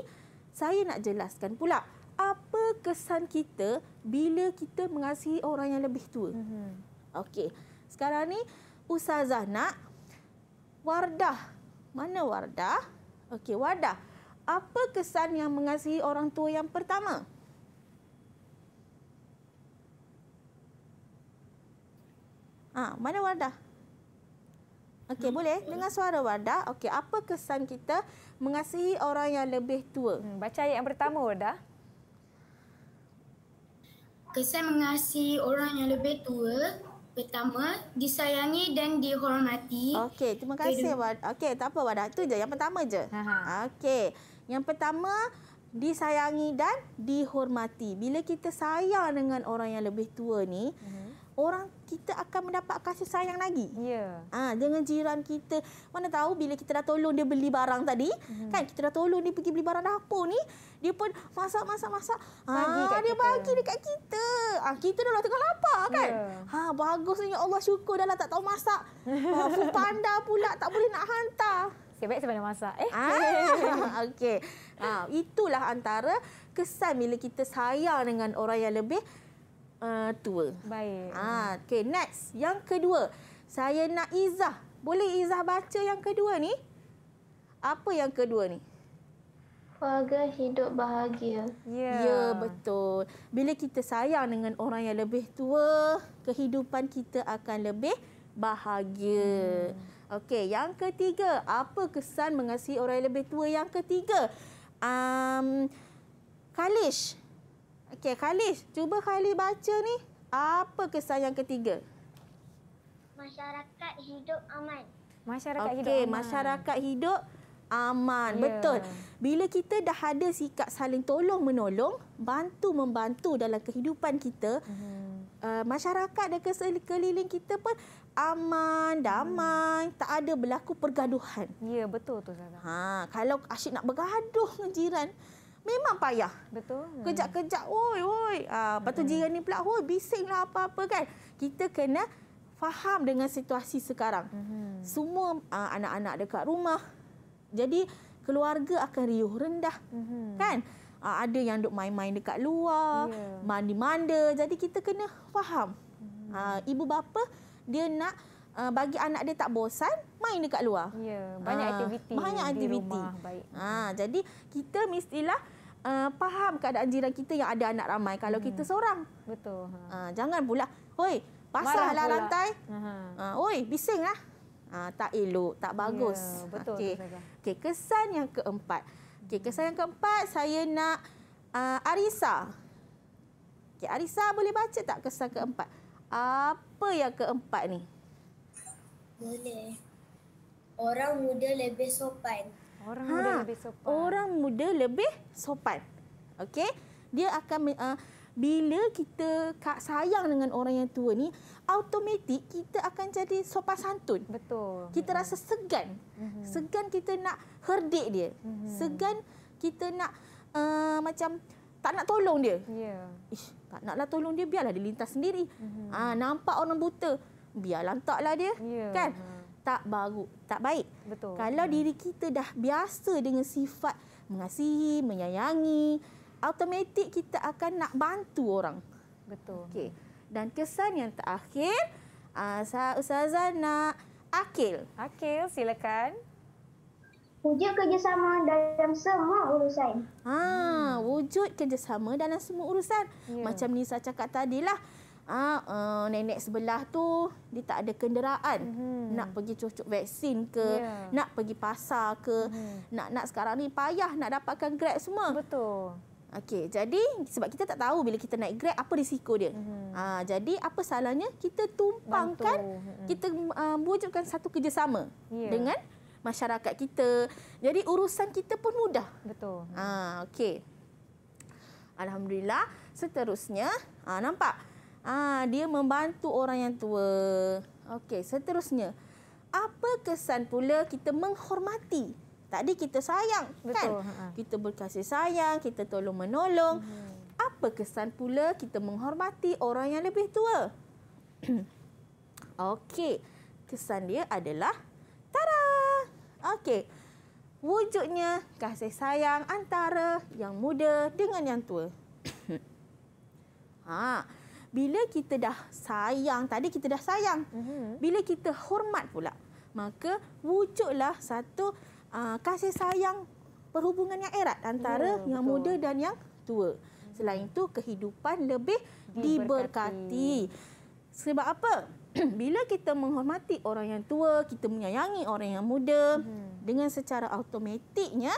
saya nak jelaskan pula apa kesan kita bila kita mengasihi orang yang lebih tua. Mm-hmm. Okey. Sekarang ni Ustazah nak Wardah. Mana Wardah? Okey, Wardah. Apa kesan yang mengasihi orang tua yang pertama? ha, mana Wardah? Okey, hmm. boleh dengan suara Wardah. Okey, apa kesan kita mengasihi orang yang lebih tua? Hmm, baca ayat yang pertama Wardah. Kesan mengasihi orang yang lebih tua Pertama, disayangi dan dihormati. Okey, terima kasih. Okey, tak apa Wadah. Itu je, yang pertama je. Ha, ha. Okey, yang pertama, disayangi dan dihormati. Bila kita sayang dengan orang yang lebih tua ni, uh mhm. -huh. orang kita akan mendapat kasih sayang lagi. Ya. Ha, dengan jiran kita. Mana tahu bila kita dah tolong dia beli barang tadi. Hmm. Kan kita dah tolong dia pergi beli barang dapur ni. Dia pun masak-masak-masak. Ha, bagi ha, dia kita. bagi dekat kita. Ha, kita dah tengah lapar ya. kan. Ya. Ha, bagusnya ya Allah syukur dah lah tak tahu masak. Ha, panda pula tak boleh nak hantar. Sikit baik sebab masak. Eh? Ha, ah, okay. Ha, itulah antara kesan bila kita sayang dengan orang yang lebih uh, tua. Baik. Ah, okay, next. Yang kedua. Saya nak Izzah. Boleh Izzah baca yang kedua ni? Apa yang kedua ni? Keluarga hidup bahagia. Ya, yeah. yeah, betul. Bila kita sayang dengan orang yang lebih tua, kehidupan kita akan lebih bahagia. Hmm. Okey, yang ketiga. Apa kesan mengasihi orang yang lebih tua? Yang ketiga. Um, Kalish. Okey, Khalis. Cuba Khalis baca ni. Apa kesan yang ketiga? Masyarakat hidup aman. Masyarakat okay, hidup aman. masyarakat hidup aman. Yeah. Betul. Bila kita dah ada sikap saling tolong menolong, bantu-membantu dalam kehidupan kita, mm -hmm. uh, masyarakat dan keliling kita pun aman, damai, hmm. tak ada berlaku pergaduhan. Ya, betul tu. Ha, kalau asyik nak bergaduh dengan jiran, memang payah. Betul. Kejap-kejap, oi, oi. Ah, lepas tu jiran ni pula, oi, bisinglah apa-apa kan. Kita kena faham dengan situasi sekarang. Mm-hmm. Semua uh, anak-anak dekat rumah. Jadi, keluarga akan riuh rendah. Mm-hmm. Kan? Uh, ada yang duk main-main dekat luar, yeah. mandi-manda. Jadi, kita kena faham. Mm-hmm. Uh, ibu bapa, dia nak uh, bagi anak dia tak bosan, main dekat luar. Ya, yeah, banyak uh, aktiviti. Banyak aktiviti. Di rumah, baik. Uh, jadi, kita mestilah uh, faham keadaan jiran kita yang ada anak ramai kalau hmm. kita seorang. Betul. Uh, jangan pula, oi, pasahlah pula. rantai. Uh, ha, ha. ah, oi, bisinglah. Uh, tak elok, tak ya, bagus. Yeah, betul. Okay. Okay, kesan yang keempat. Okay, kesan yang keempat, saya nak uh, Arisa. Okay, Arisa boleh baca tak kesan keempat? Apa yang keempat ni? Boleh. Orang muda lebih sopan. Orang ha. muda lebih sopan. Orang muda lebih sopan. Okey. Dia akan uh, bila kita kak sayang dengan orang yang tua ni, automatik kita akan jadi sopan santun. Betul. Kita rasa mhm. segan. Mm-hmm. Segan kita nak herdik dia. Mm-hmm. Segan kita nak uh, macam tak nak tolong dia. Yeah. Ish, tak naklah tolong dia, biarlah dia lintas sendiri. Mm-hmm. Ha, nampak orang buta, biarlah taklah dia. Yeah. Kan? Mm-hmm tak baru, tak baik. Betul. Kalau hmm. diri kita dah biasa dengan sifat mengasihi, menyayangi, automatik kita akan nak bantu orang. Betul. Okey. Dan kesan yang terakhir, uh, Ustazah nak Akil. Akil, silakan. Wujud kerjasama dalam semua urusan. Ha, wujud kerjasama dalam semua urusan. Yeah. Macam Nisa cakap tadi lah uh, nenek sebelah tu dia tak ada kenderaan hmm. nak pergi cucuk vaksin ke yeah. nak pergi pasar ke hmm. nak nak sekarang ni payah nak dapatkan grab semua betul Okey, jadi sebab kita tak tahu bila kita naik Grab apa risiko dia. Mm-hmm. Aa, ah, jadi apa salahnya kita tumpangkan, mm-hmm. kita uh, wujudkan satu kerjasama yeah. dengan masyarakat kita. Jadi urusan kita pun mudah. Betul. Ah okey. Alhamdulillah, seterusnya ah nampak Ah, dia membantu orang yang tua. Okey, seterusnya. Apa kesan pula kita menghormati? Tadi kita sayang, kan? Betul. kan? Ha. Kita berkasih sayang, kita tolong menolong. Hmm. Apa kesan pula kita menghormati orang yang lebih tua? Okey, kesan dia adalah tara. Okey. Wujudnya kasih sayang antara yang muda dengan yang tua. ha bila kita dah sayang tadi kita dah sayang mm-hmm. bila kita hormat pula maka wujudlah satu uh, kasih sayang perhubungan yang erat antara yeah, yang muda dan yang tua mm-hmm. selain itu kehidupan lebih diberkati, diberkati. sebab apa bila kita menghormati orang yang tua kita menyayangi orang yang muda mm-hmm. dengan secara automatiknya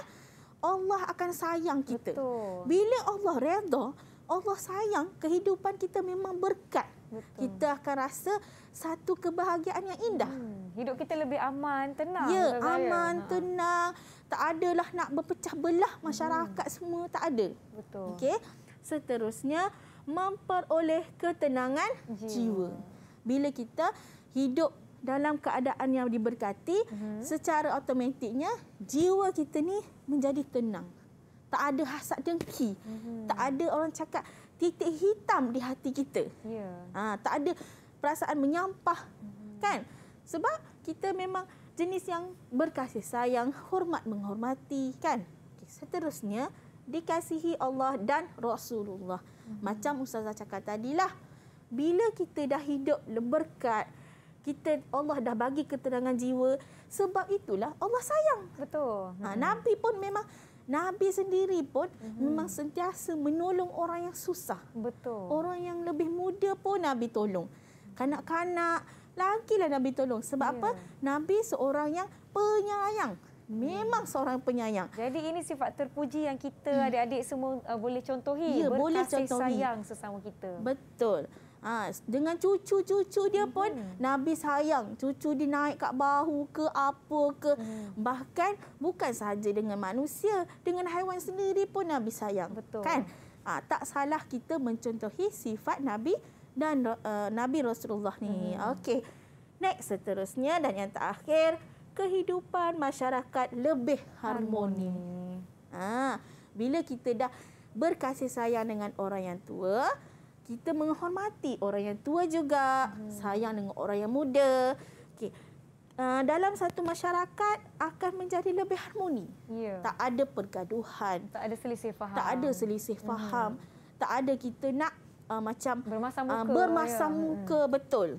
Allah akan sayang kita. Betul. Bila Allah redha, Allah sayang kehidupan kita memang berkat. Betul. Kita akan rasa satu kebahagiaan yang indah. Hmm. Hidup kita lebih aman, tenang. Ya, aman, saya. Ha. tenang. Tak adalah nak berpecah belah masyarakat hmm. semua. Tak ada. Betul. Okey. Seterusnya, memperoleh ketenangan jiwa. jiwa. Bila kita hidup dalam keadaan yang diberkati, hmm. secara automatiknya jiwa kita ni menjadi tenang tak ada hasad dengki mm-hmm. tak ada orang cakap titik hitam di hati kita yeah. ha, tak ada perasaan menyampah mm-hmm. kan sebab kita memang jenis yang berkasih sayang hormat menghormati kan seterusnya dikasihi Allah dan Rasulullah mm-hmm. macam ustazah cakap tadilah bila kita dah hidup berkat kita Allah dah bagi keterangan jiwa sebab itulah Allah sayang betul ha, mhm. nabi pun memang Nabi sendiri pun mm-hmm. memang sentiasa menolong orang yang susah. Betul. Orang yang lebih muda pun Nabi tolong. Kanak-kanak, lah Nabi tolong. Sebab yeah. apa? Nabi seorang yang penyayang. Memang hmm. seorang penyayang. Jadi ini sifat terpuji yang kita hmm. adik-adik semua uh, boleh contohi. Ya, Berkasih boleh contohi. sayang sesama kita. Betul. Ha, dengan cucu-cucu dia pun hmm. Nabi sayang cucu dia naik kat bahu ke apa ke hmm. bahkan bukan sahaja dengan manusia dengan haiwan sendiri pun Nabi sayang Betul. kan ha, tak salah kita mencontohi sifat Nabi dan uh, Nabi Rasulullah ni hmm. okey next seterusnya dan yang terakhir kehidupan masyarakat lebih harmoni, harmoni. Ha, bila kita dah berkasih sayang dengan orang yang tua kita menghormati orang yang tua juga, hmm. sayang dengan orang yang muda. Okey. Uh, dalam satu masyarakat akan menjadi lebih harmoni. Yeah. Tak ada pergaduhan, tak ada selisih faham. Tak ada selisih hmm. faham. Hmm. Tak ada kita nak uh, macam bermasam muka. Uh, ah, bermasam yeah. muka hmm. betul.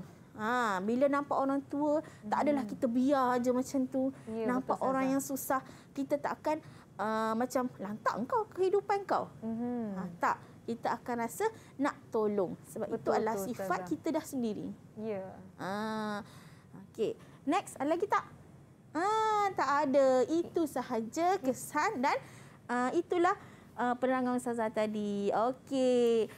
Ha, bila nampak orang tua, hmm. tak adalah kita biar aja macam tu. Yeah, ya, nampak betul, orang sahabat. yang susah, kita tak akan uh, macam lantak kau kehidupan kau. Hmm. Ha, tak kita akan rasa nak tolong sebab betul, itu adalah betul, sifat tanda. kita dah sendiri. Ya. Yeah. Ah. Okey. Next ada lagi tak? Ah, tak ada. Itu sahaja kesan dan ah, itulah ah, penerangan Ustazah tadi. Okey.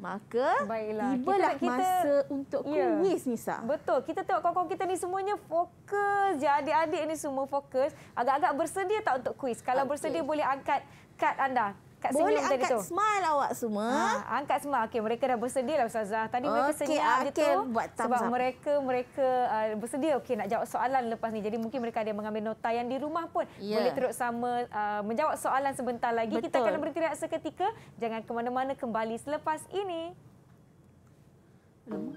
Maka Baiklah. tibalah kita, masa kita, untuk ya. kuis yeah. ni sah. Betul. Kita tengok kawan-kawan kita ni semuanya fokus. Ya adik-adik ni semua fokus. Agak-agak bersedia tak untuk kuis? Kalau okay. bersedia boleh angkat kad anda. Kat senyum Boleh angkat tu. smile awak semua. Ha, angkat smile. Okey, mereka dah bersedia lah Ustazah. Tadi okay, mereka senyum okay, je okay. tu. Buat sebab mereka mereka uh, bersedia okey nak jawab soalan lepas ni. Jadi mungkin mereka ada mengambil nota yang di rumah pun. Yeah. Boleh terus sama uh, menjawab soalan sebentar lagi. Betul. Kita akan berhenti rehat seketika. Jangan ke mana-mana kembali selepas ini. Hmm.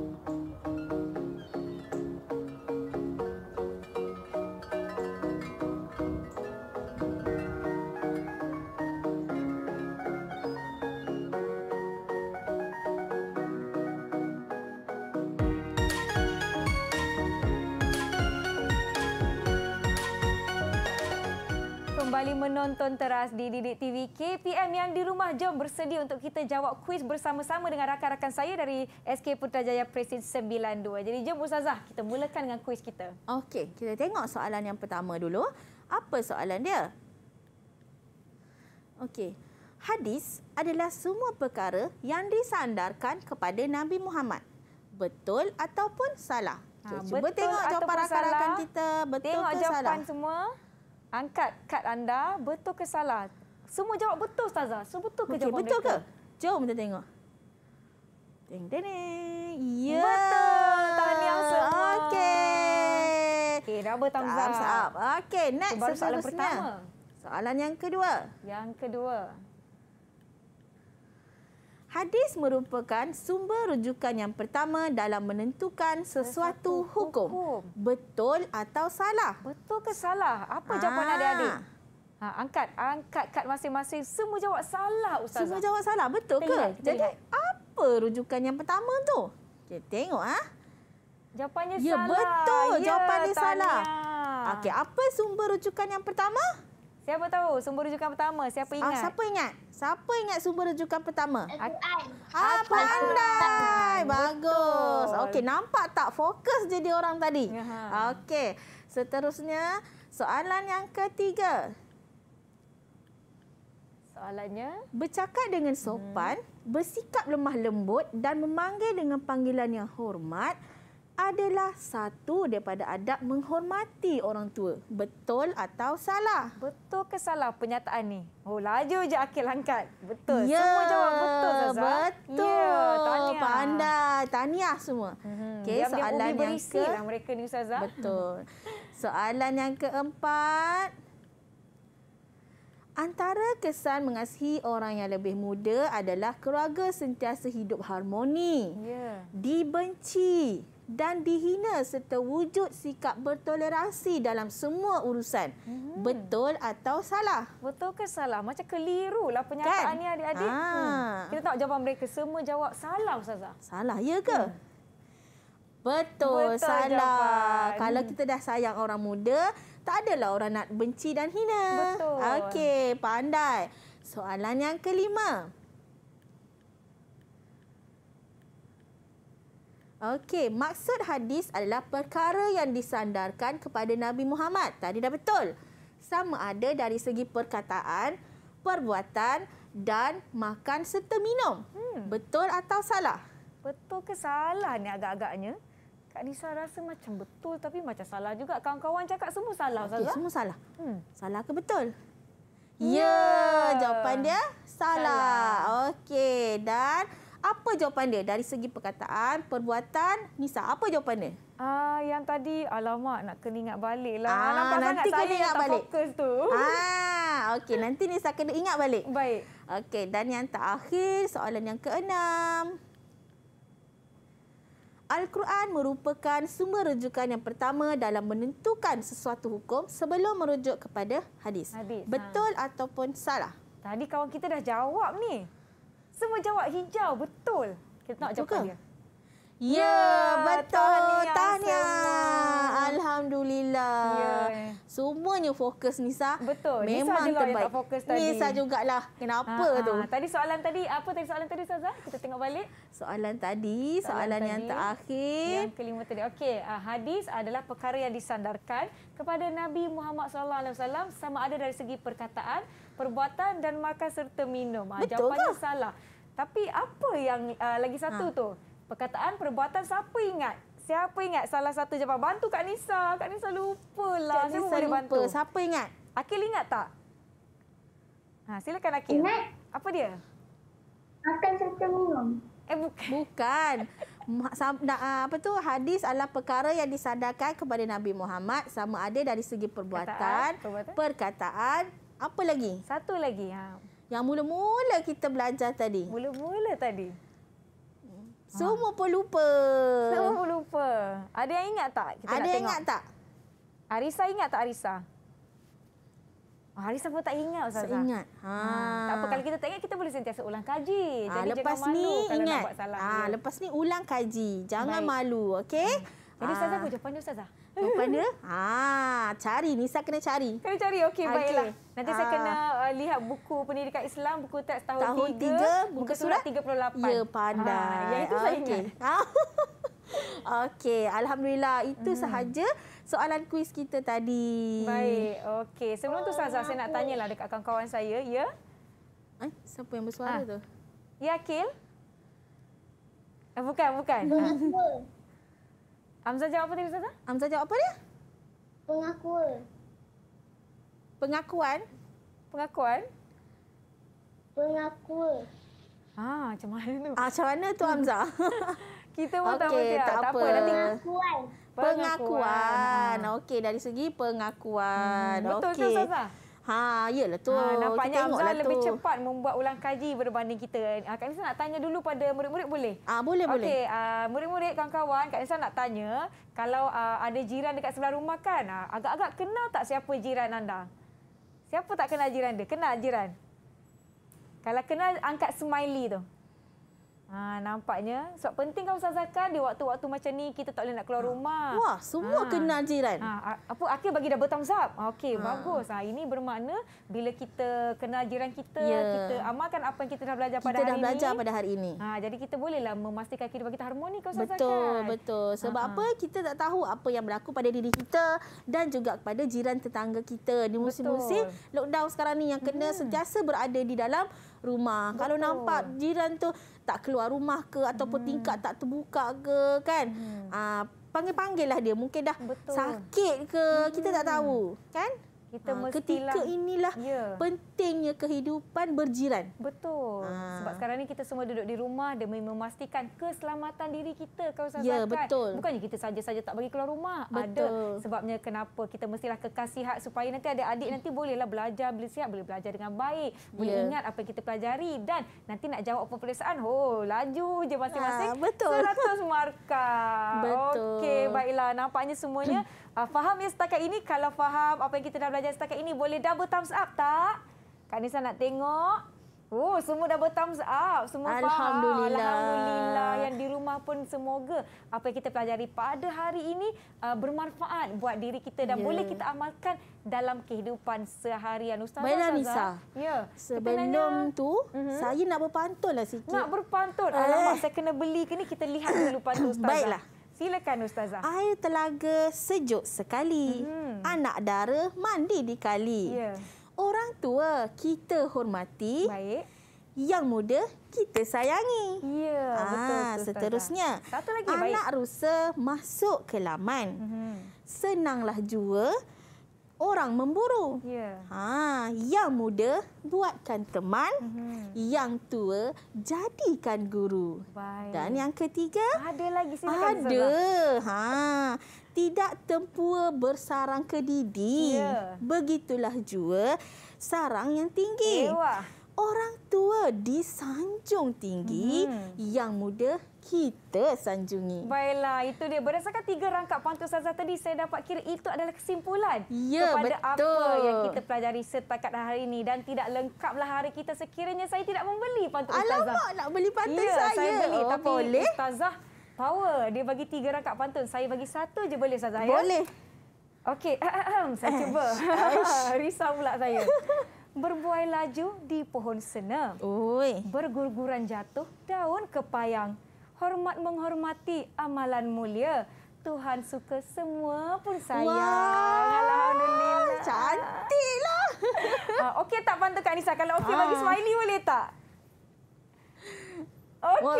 penonton teras di Didik TV KPM yang di rumah jom bersedia untuk kita jawab kuis bersama-sama dengan rakan-rakan saya dari SK Putrajaya Presiden 92. Jadi jom Ustazah, kita mulakan dengan kuis kita. Okey, kita tengok soalan yang pertama dulu. Apa soalan dia? Okey. Hadis adalah semua perkara yang disandarkan kepada Nabi Muhammad. Betul ataupun salah? Ha, cuba betul tengok jawapan rakan-rakan kita. Betul tengok ke salah? Tengok jawapan semua. Angkat kad anda betul ke salah? Semua jawab betul Ustazah. Semua betul ke okay, jawab betul mereka? Betul ke? Jom kita tengok. Ding ding. Ya. Yeah. Betul. Tahniah semua. Okey. Okey, rubber thumbs up. Okey, next Baru soalan pertama. Soalan yang kedua. Yang kedua. Hadis merupakan sumber rujukan yang pertama dalam menentukan sesuatu hukum. hukum. Betul atau salah? Betul ke salah? Apa jawapan Aa. Ah. adik-adik? Ha, angkat, angkat kad masing-masing. Semua jawab salah, Ustazah. Semua jawab salah, betul ke? Jadi, apa rujukan yang pertama tu? Kita tengok. Ha? Jawapannya ya, salah. Betul, ya, betul. Jawapannya tanya. salah. Okay, apa sumber rujukan yang pertama? Siapa tahu sumber rujukan pertama? Siapa ah, ingat? Ah, siapa ingat? Siapa ingat sumber rujukan pertama? Al-Quran. Ah, pandai. Bagus. Okey, nampak tak fokus jadi orang tadi? Ya. Okey. Seterusnya, soalan yang ketiga. Soalannya? Bercakap dengan sopan, hmm. bersikap lemah lembut dan memanggil dengan panggilan yang hormat adalah satu daripada adab menghormati orang tua. Betul atau salah? Betul ke salah penyataan ni? Oh, laju je Akil angkat. Betul. Ya, semua jawab betul, Ustazah. Betul. Ya, tahniah. Pandai. Tahniah semua. Hmm. Okay, diam soalan yang ke... Lah mereka ni, Ustazah. Betul. Soalan yang keempat. Antara kesan mengasihi orang yang lebih muda adalah keluarga sentiasa hidup harmoni. Yeah. Dibenci dan dihina serta wujud sikap bertoleransi dalam semua urusan. Hmm. Betul atau salah? Betul ke salah? Macam keliru lah penyataan kan? adik-adik. Ha. Hmm. Kita tak jawapan mereka semua jawab salah Ustazah. Salah ya ke? Hmm. Betul, Betul salah. Jawapan. Kalau kita dah sayang orang muda, tak adalah orang nak benci dan hina. Betul. Okey, pandai. Soalan yang kelima. Okey, maksud hadis adalah perkara yang disandarkan kepada Nabi Muhammad. Tadi dah betul. Sama ada dari segi perkataan, perbuatan dan makan serta minum. Hmm. Betul atau salah? Betul ke salah ni agak-agaknya? Kak Nisa rasa macam betul tapi macam salah juga. Kawan-kawan cakap semua salah. Okay, salah. Semua salah. Hmm. Salah ke betul? Ya, yeah. yeah. jawapan dia salah. salah. Okey, dan... Apa jawapan dia dari segi perkataan, perbuatan, Nisa? Apa jawapan dia? Ah, yang tadi, alamak nak kena ingat balik lah. Ah, nanti kena ingat balik. fokus tu. Ah, okay. nanti Nisa kena ingat balik. Baik. Okay, dan yang terakhir, soalan yang keenam. Al-Quran merupakan sumber rujukan yang pertama dalam menentukan sesuatu hukum sebelum merujuk kepada hadis. hadis ha. Betul ha. ataupun salah? Tadi kawan kita dah jawab ni. Semua jawab hijau, betul. Kita nak jawab dia. Ya, ya betul. Tahniah. Tahniah. Alhamdulillah. Ya. Semuanya fokus Nisa. Betul. Memang Nisa juga terbaik. tak fokus tadi. Nisa jugalah. Kenapa ha, ha. tu? Tadi soalan tadi, apa tadi soalan tadi Ustazah? Kita tengok balik. Soalan tadi, soalan, soalan tadi, yang terakhir. Yang kelima tadi. Okey, ah, hadis adalah perkara yang disandarkan kepada Nabi Muhammad SAW sama ada dari segi perkataan, perbuatan dan makan serta minum. Betul Jawapannya ke? salah. Tapi apa yang uh, lagi satu ha. tu? Perkataan perbuatan siapa ingat? Siapa ingat salah satu jawapan? Bantu Kak Nisa. Kak Nisa lupa lah Nisa siapa lupa. Bantu? Siapa ingat? Akil ingat tak? Ha, silakan Akil. Ingat. Apa dia? akan serta minum. Eh bukan. Bukan. Ah, apa tu hadis adalah perkara yang disadarkan kepada Nabi Muhammad sama ada dari segi perbuatan, perkataan, perkataan. apa lagi? Satu lagi. Ha. Yang mula-mula kita belajar tadi. Mula-mula tadi. Semua ha. Ah. pun lupa. Semua pun lupa. Ada yang ingat tak? Kita Ada yang ingat tak? Arisa ingat tak Arisa? Ah, Arisa pun tak ingat Ustazah. Tak ingat. Ha. Ah, ha. Tak apa kalau kita tak ingat kita boleh sentiasa ulang kaji. Jadi lepas jangan malu ni kalau ingat. Nak buat salah ha, lepas ni ulang kaji. Jangan Baik. malu, okay? Ha. Jadi Ustazah apa jawapan Ustazah? Rupanya, ha, cari. Nisa kena cari. Kena cari, okey, okay. baiklah. Nanti ha. saya kena uh, lihat buku pendidikan Islam, buku teks tahun, tahun 3, 3, buku surat 38. Ya, pandai. Ha, yang itu saya okay. ingat. Ha. okey, Alhamdulillah. Itu hmm. sahaja soalan kuis kita tadi. Baik, okey. Sebelum tu Saza, saya nak oh. tanya lah dekat kawan-kawan saya. Ya? Eh, siapa yang bersuara ha. tu? Ya, Akil? Eh, bukan, bukan. Bukan. Amza jawab apa tadi Ustazah? Amza jawab apa dia? Pengakuan. Pengakuan? Pengakuan? Pengakuan. Ah, macam mana tu? Ah, macam mana tu Amza? Kita pun okay, tahu dia. Tak, apa. apa. Nanti pengakuan. Pengakuan. Okey, dari segi pengakuan. Hmm, betul okay. tu Ustazah? Ha, iyalah tu. Ha, nampaknya Afzal lebih tu. cepat membuat ulang kaji berbanding kita. Ha, Kak Nisa nak tanya dulu pada murid-murid boleh? Ah, ha, boleh, okay, boleh. Okey, uh, murid-murid, kawan-kawan, Kak Nisa nak tanya, kalau uh, ada jiran dekat sebelah rumah kan, uh, agak-agak kenal tak siapa jiran anda? Siapa tak kenal jiran dia? Kenal jiran? Kalau kenal, angkat smiley tu. Ha, nampaknya. Sebab penting kau usahakan di waktu-waktu macam ni kita tak boleh nak keluar ha. rumah. Wah, semua ha. kena jiran. Ha, apa akhir bagi double thumbs up. Okey, ha. bagus. Ha, ini bermakna bila kita kenal jiran kita, yeah. kita amalkan apa yang kita dah belajar kita pada dah hari ini. Kita dah belajar pada hari ini. Ha, jadi kita bolehlah memastikan kehidupan kita harmoni kau usahakan. Betul, betul. Sebab ha, ha. apa? Kita tak tahu apa yang berlaku pada diri kita dan juga kepada jiran tetangga kita. Di musim-musim lockdown sekarang ni yang kena hmm. sentiasa berada di dalam rumah. Betul. Kalau nampak jiran tu tak keluar rumah ke ataupun hmm. tingkat tak terbuka ke kan. Hmm. Uh, Panggil-panggil lah dia. Mungkin dah Betul. sakit ke. Hmm. Kita tak hmm. tahu. Kan? kita ha, ketika lah. inilah ya. pentingnya kehidupan berjiran. Betul. Ha. Sebab sekarang ni kita semua duduk di rumah demi memastikan keselamatan diri kita kalau sahabat. Ya, kan? betul. Bukannya kita saja-saja tak bagi keluar rumah. Betul. Ada sebabnya kenapa kita mestilah kekal sihat supaya nanti ada adik nanti bolehlah belajar, boleh sihat, boleh belajar dengan baik, boleh ya. ingat apa yang kita pelajari dan nanti nak jawab peperiksaan, oh laju je masing-masing. Ha, betul. 100 markah. Betul. Okey, baiklah. Nampaknya semuanya uh, faham ya setakat ini. Kalau faham apa yang kita dah belajar, pelajaran setakat ini boleh double thumbs up tak? Kak Nisa nak tengok. Oh, semua double thumbs up. Semua Alhamdulillah. faham. Alhamdulillah. Yang di rumah pun semoga apa yang kita pelajari pada hari ini uh, bermanfaat buat diri kita dan yeah. boleh kita amalkan dalam kehidupan seharian. Ustazah, Baiklah, Ustazah. Nisa. Ya. Sebelum tu, uh mhm. -huh. saya nak berpantunlah sikit. Nak berpantun. Alamak, eh. saya kena beli ke ni? Kita lihat dulu pantun Ustazah. Baiklah. Silakan Ustazah. Air telaga sejuk sekali. Hmm. Anak dara mandi dikali. Ya. Orang tua kita hormati. Baik. Yang muda kita sayangi. Ya, ah, betul. Ha, seterusnya. Satu lagi, Anak baik. rusa masuk ke laman. Hmm. Senanglah jua orang memburu. Yeah. Ha, yang muda buatkan teman, mm-hmm. yang tua jadikan guru. Baik. Dan yang ketiga ada lagi sini Ada. Ha, tidak tempua bersarang kedidi. Yeah. Begitulah jua sarang yang tinggi. Ewa orang tua disanjung tinggi hmm. yang muda kita sanjungi. Baiklah, itu dia. Berdasarkan tiga rangkap pantu Sazah tadi, saya dapat kira itu adalah kesimpulan ya, kepada betul. apa yang kita pelajari setakat hari ini. Dan tidak lengkaplah hari kita sekiranya saya tidak membeli pantun Alamak, Ustazah. Alamak, nak beli pantu ya, saya. saya beli. Oh, Tapi boleh. Sazah power. Dia bagi tiga rangkap pantun. Saya bagi satu je boleh, Sazah. Ya? Boleh. Ya? Okey, saya cuba. Eh, Risau pula saya. berbuai laju di pohon sena. Oi. Berguguran jatuh daun kepayang. Hormat menghormati amalan mulia. Tuhan suka semua pun sayang. Wow. Alhamdulillah. Cantiklah. Uh, okey tak pantu Kak Nisa? Kalau okey bagi ah. smiley boleh tak? Okey. Oh,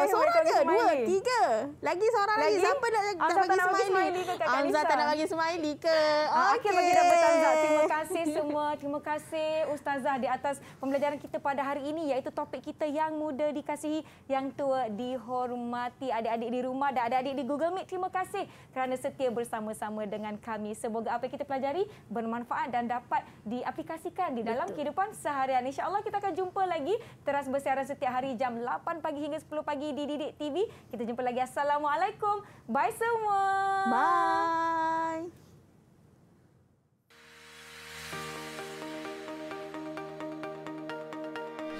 oh, seorang je. Dua, tiga. Lagi seorang lagi. lagi. Siapa nak, Amza nak bagi tak smiley? smiley ke Kak Amza tak nak bagi smiley ke? Ah, okey. Okay, bagi rambut Terima kasih semua. Terima kasih Ustazah di atas pembelajaran kita pada hari ini. Iaitu topik kita yang muda dikasihi, yang tua dihormati. Adik-adik di rumah dan adik-adik di Google Meet. Terima kasih kerana setia bersama-sama dengan kami. Semoga apa yang kita pelajari bermanfaat dan dapat diaplikasikan di dalam Betul. kehidupan seharian. InsyaAllah kita akan jumpa lagi. Teras bersiaran setiap hari jam 8 8 pagi hingga 10 pagi di Didik TV. Kita jumpa lagi. Assalamualaikum. Bye semua. Bye.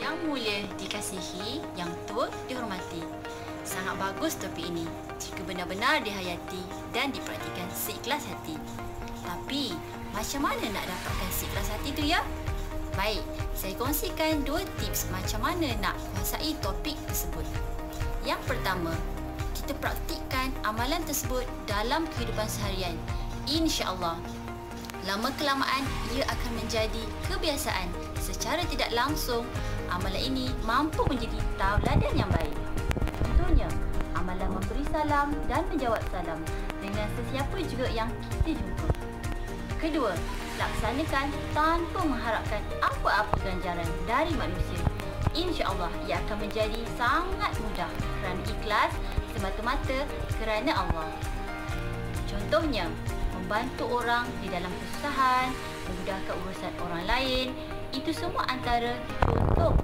Yang mulia dikasihi, yang tua dihormati. Sangat bagus topi ini jika benar-benar dihayati dan diperhatikan seikhlas hati. Tapi, macam mana nak dapatkan seikhlas hati tu ya? Baik, saya kongsikan dua tips macam mana nak kuasai topik tersebut. Yang pertama, kita praktikkan amalan tersebut dalam kehidupan seharian. InsyaAllah. Lama-kelamaan, ia akan menjadi kebiasaan. Secara tidak langsung, amalan ini mampu menjadi tauladan yang baik. Contohnya, amalan memberi salam dan menjawab salam dengan sesiapa juga yang kita jumpa. Kedua, laksanakan tanpa mengharapkan apa-apa ganjaran dari manusia. InsyaAllah ia akan menjadi sangat mudah kerana ikhlas semata-mata kerana Allah. Contohnya, membantu orang di dalam kesusahan, memudahkan urusan orang lain, itu semua antara contoh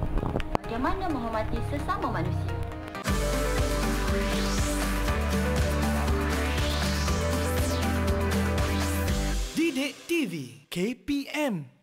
bagaimana menghormati sesama manusia. Sidik TV KPM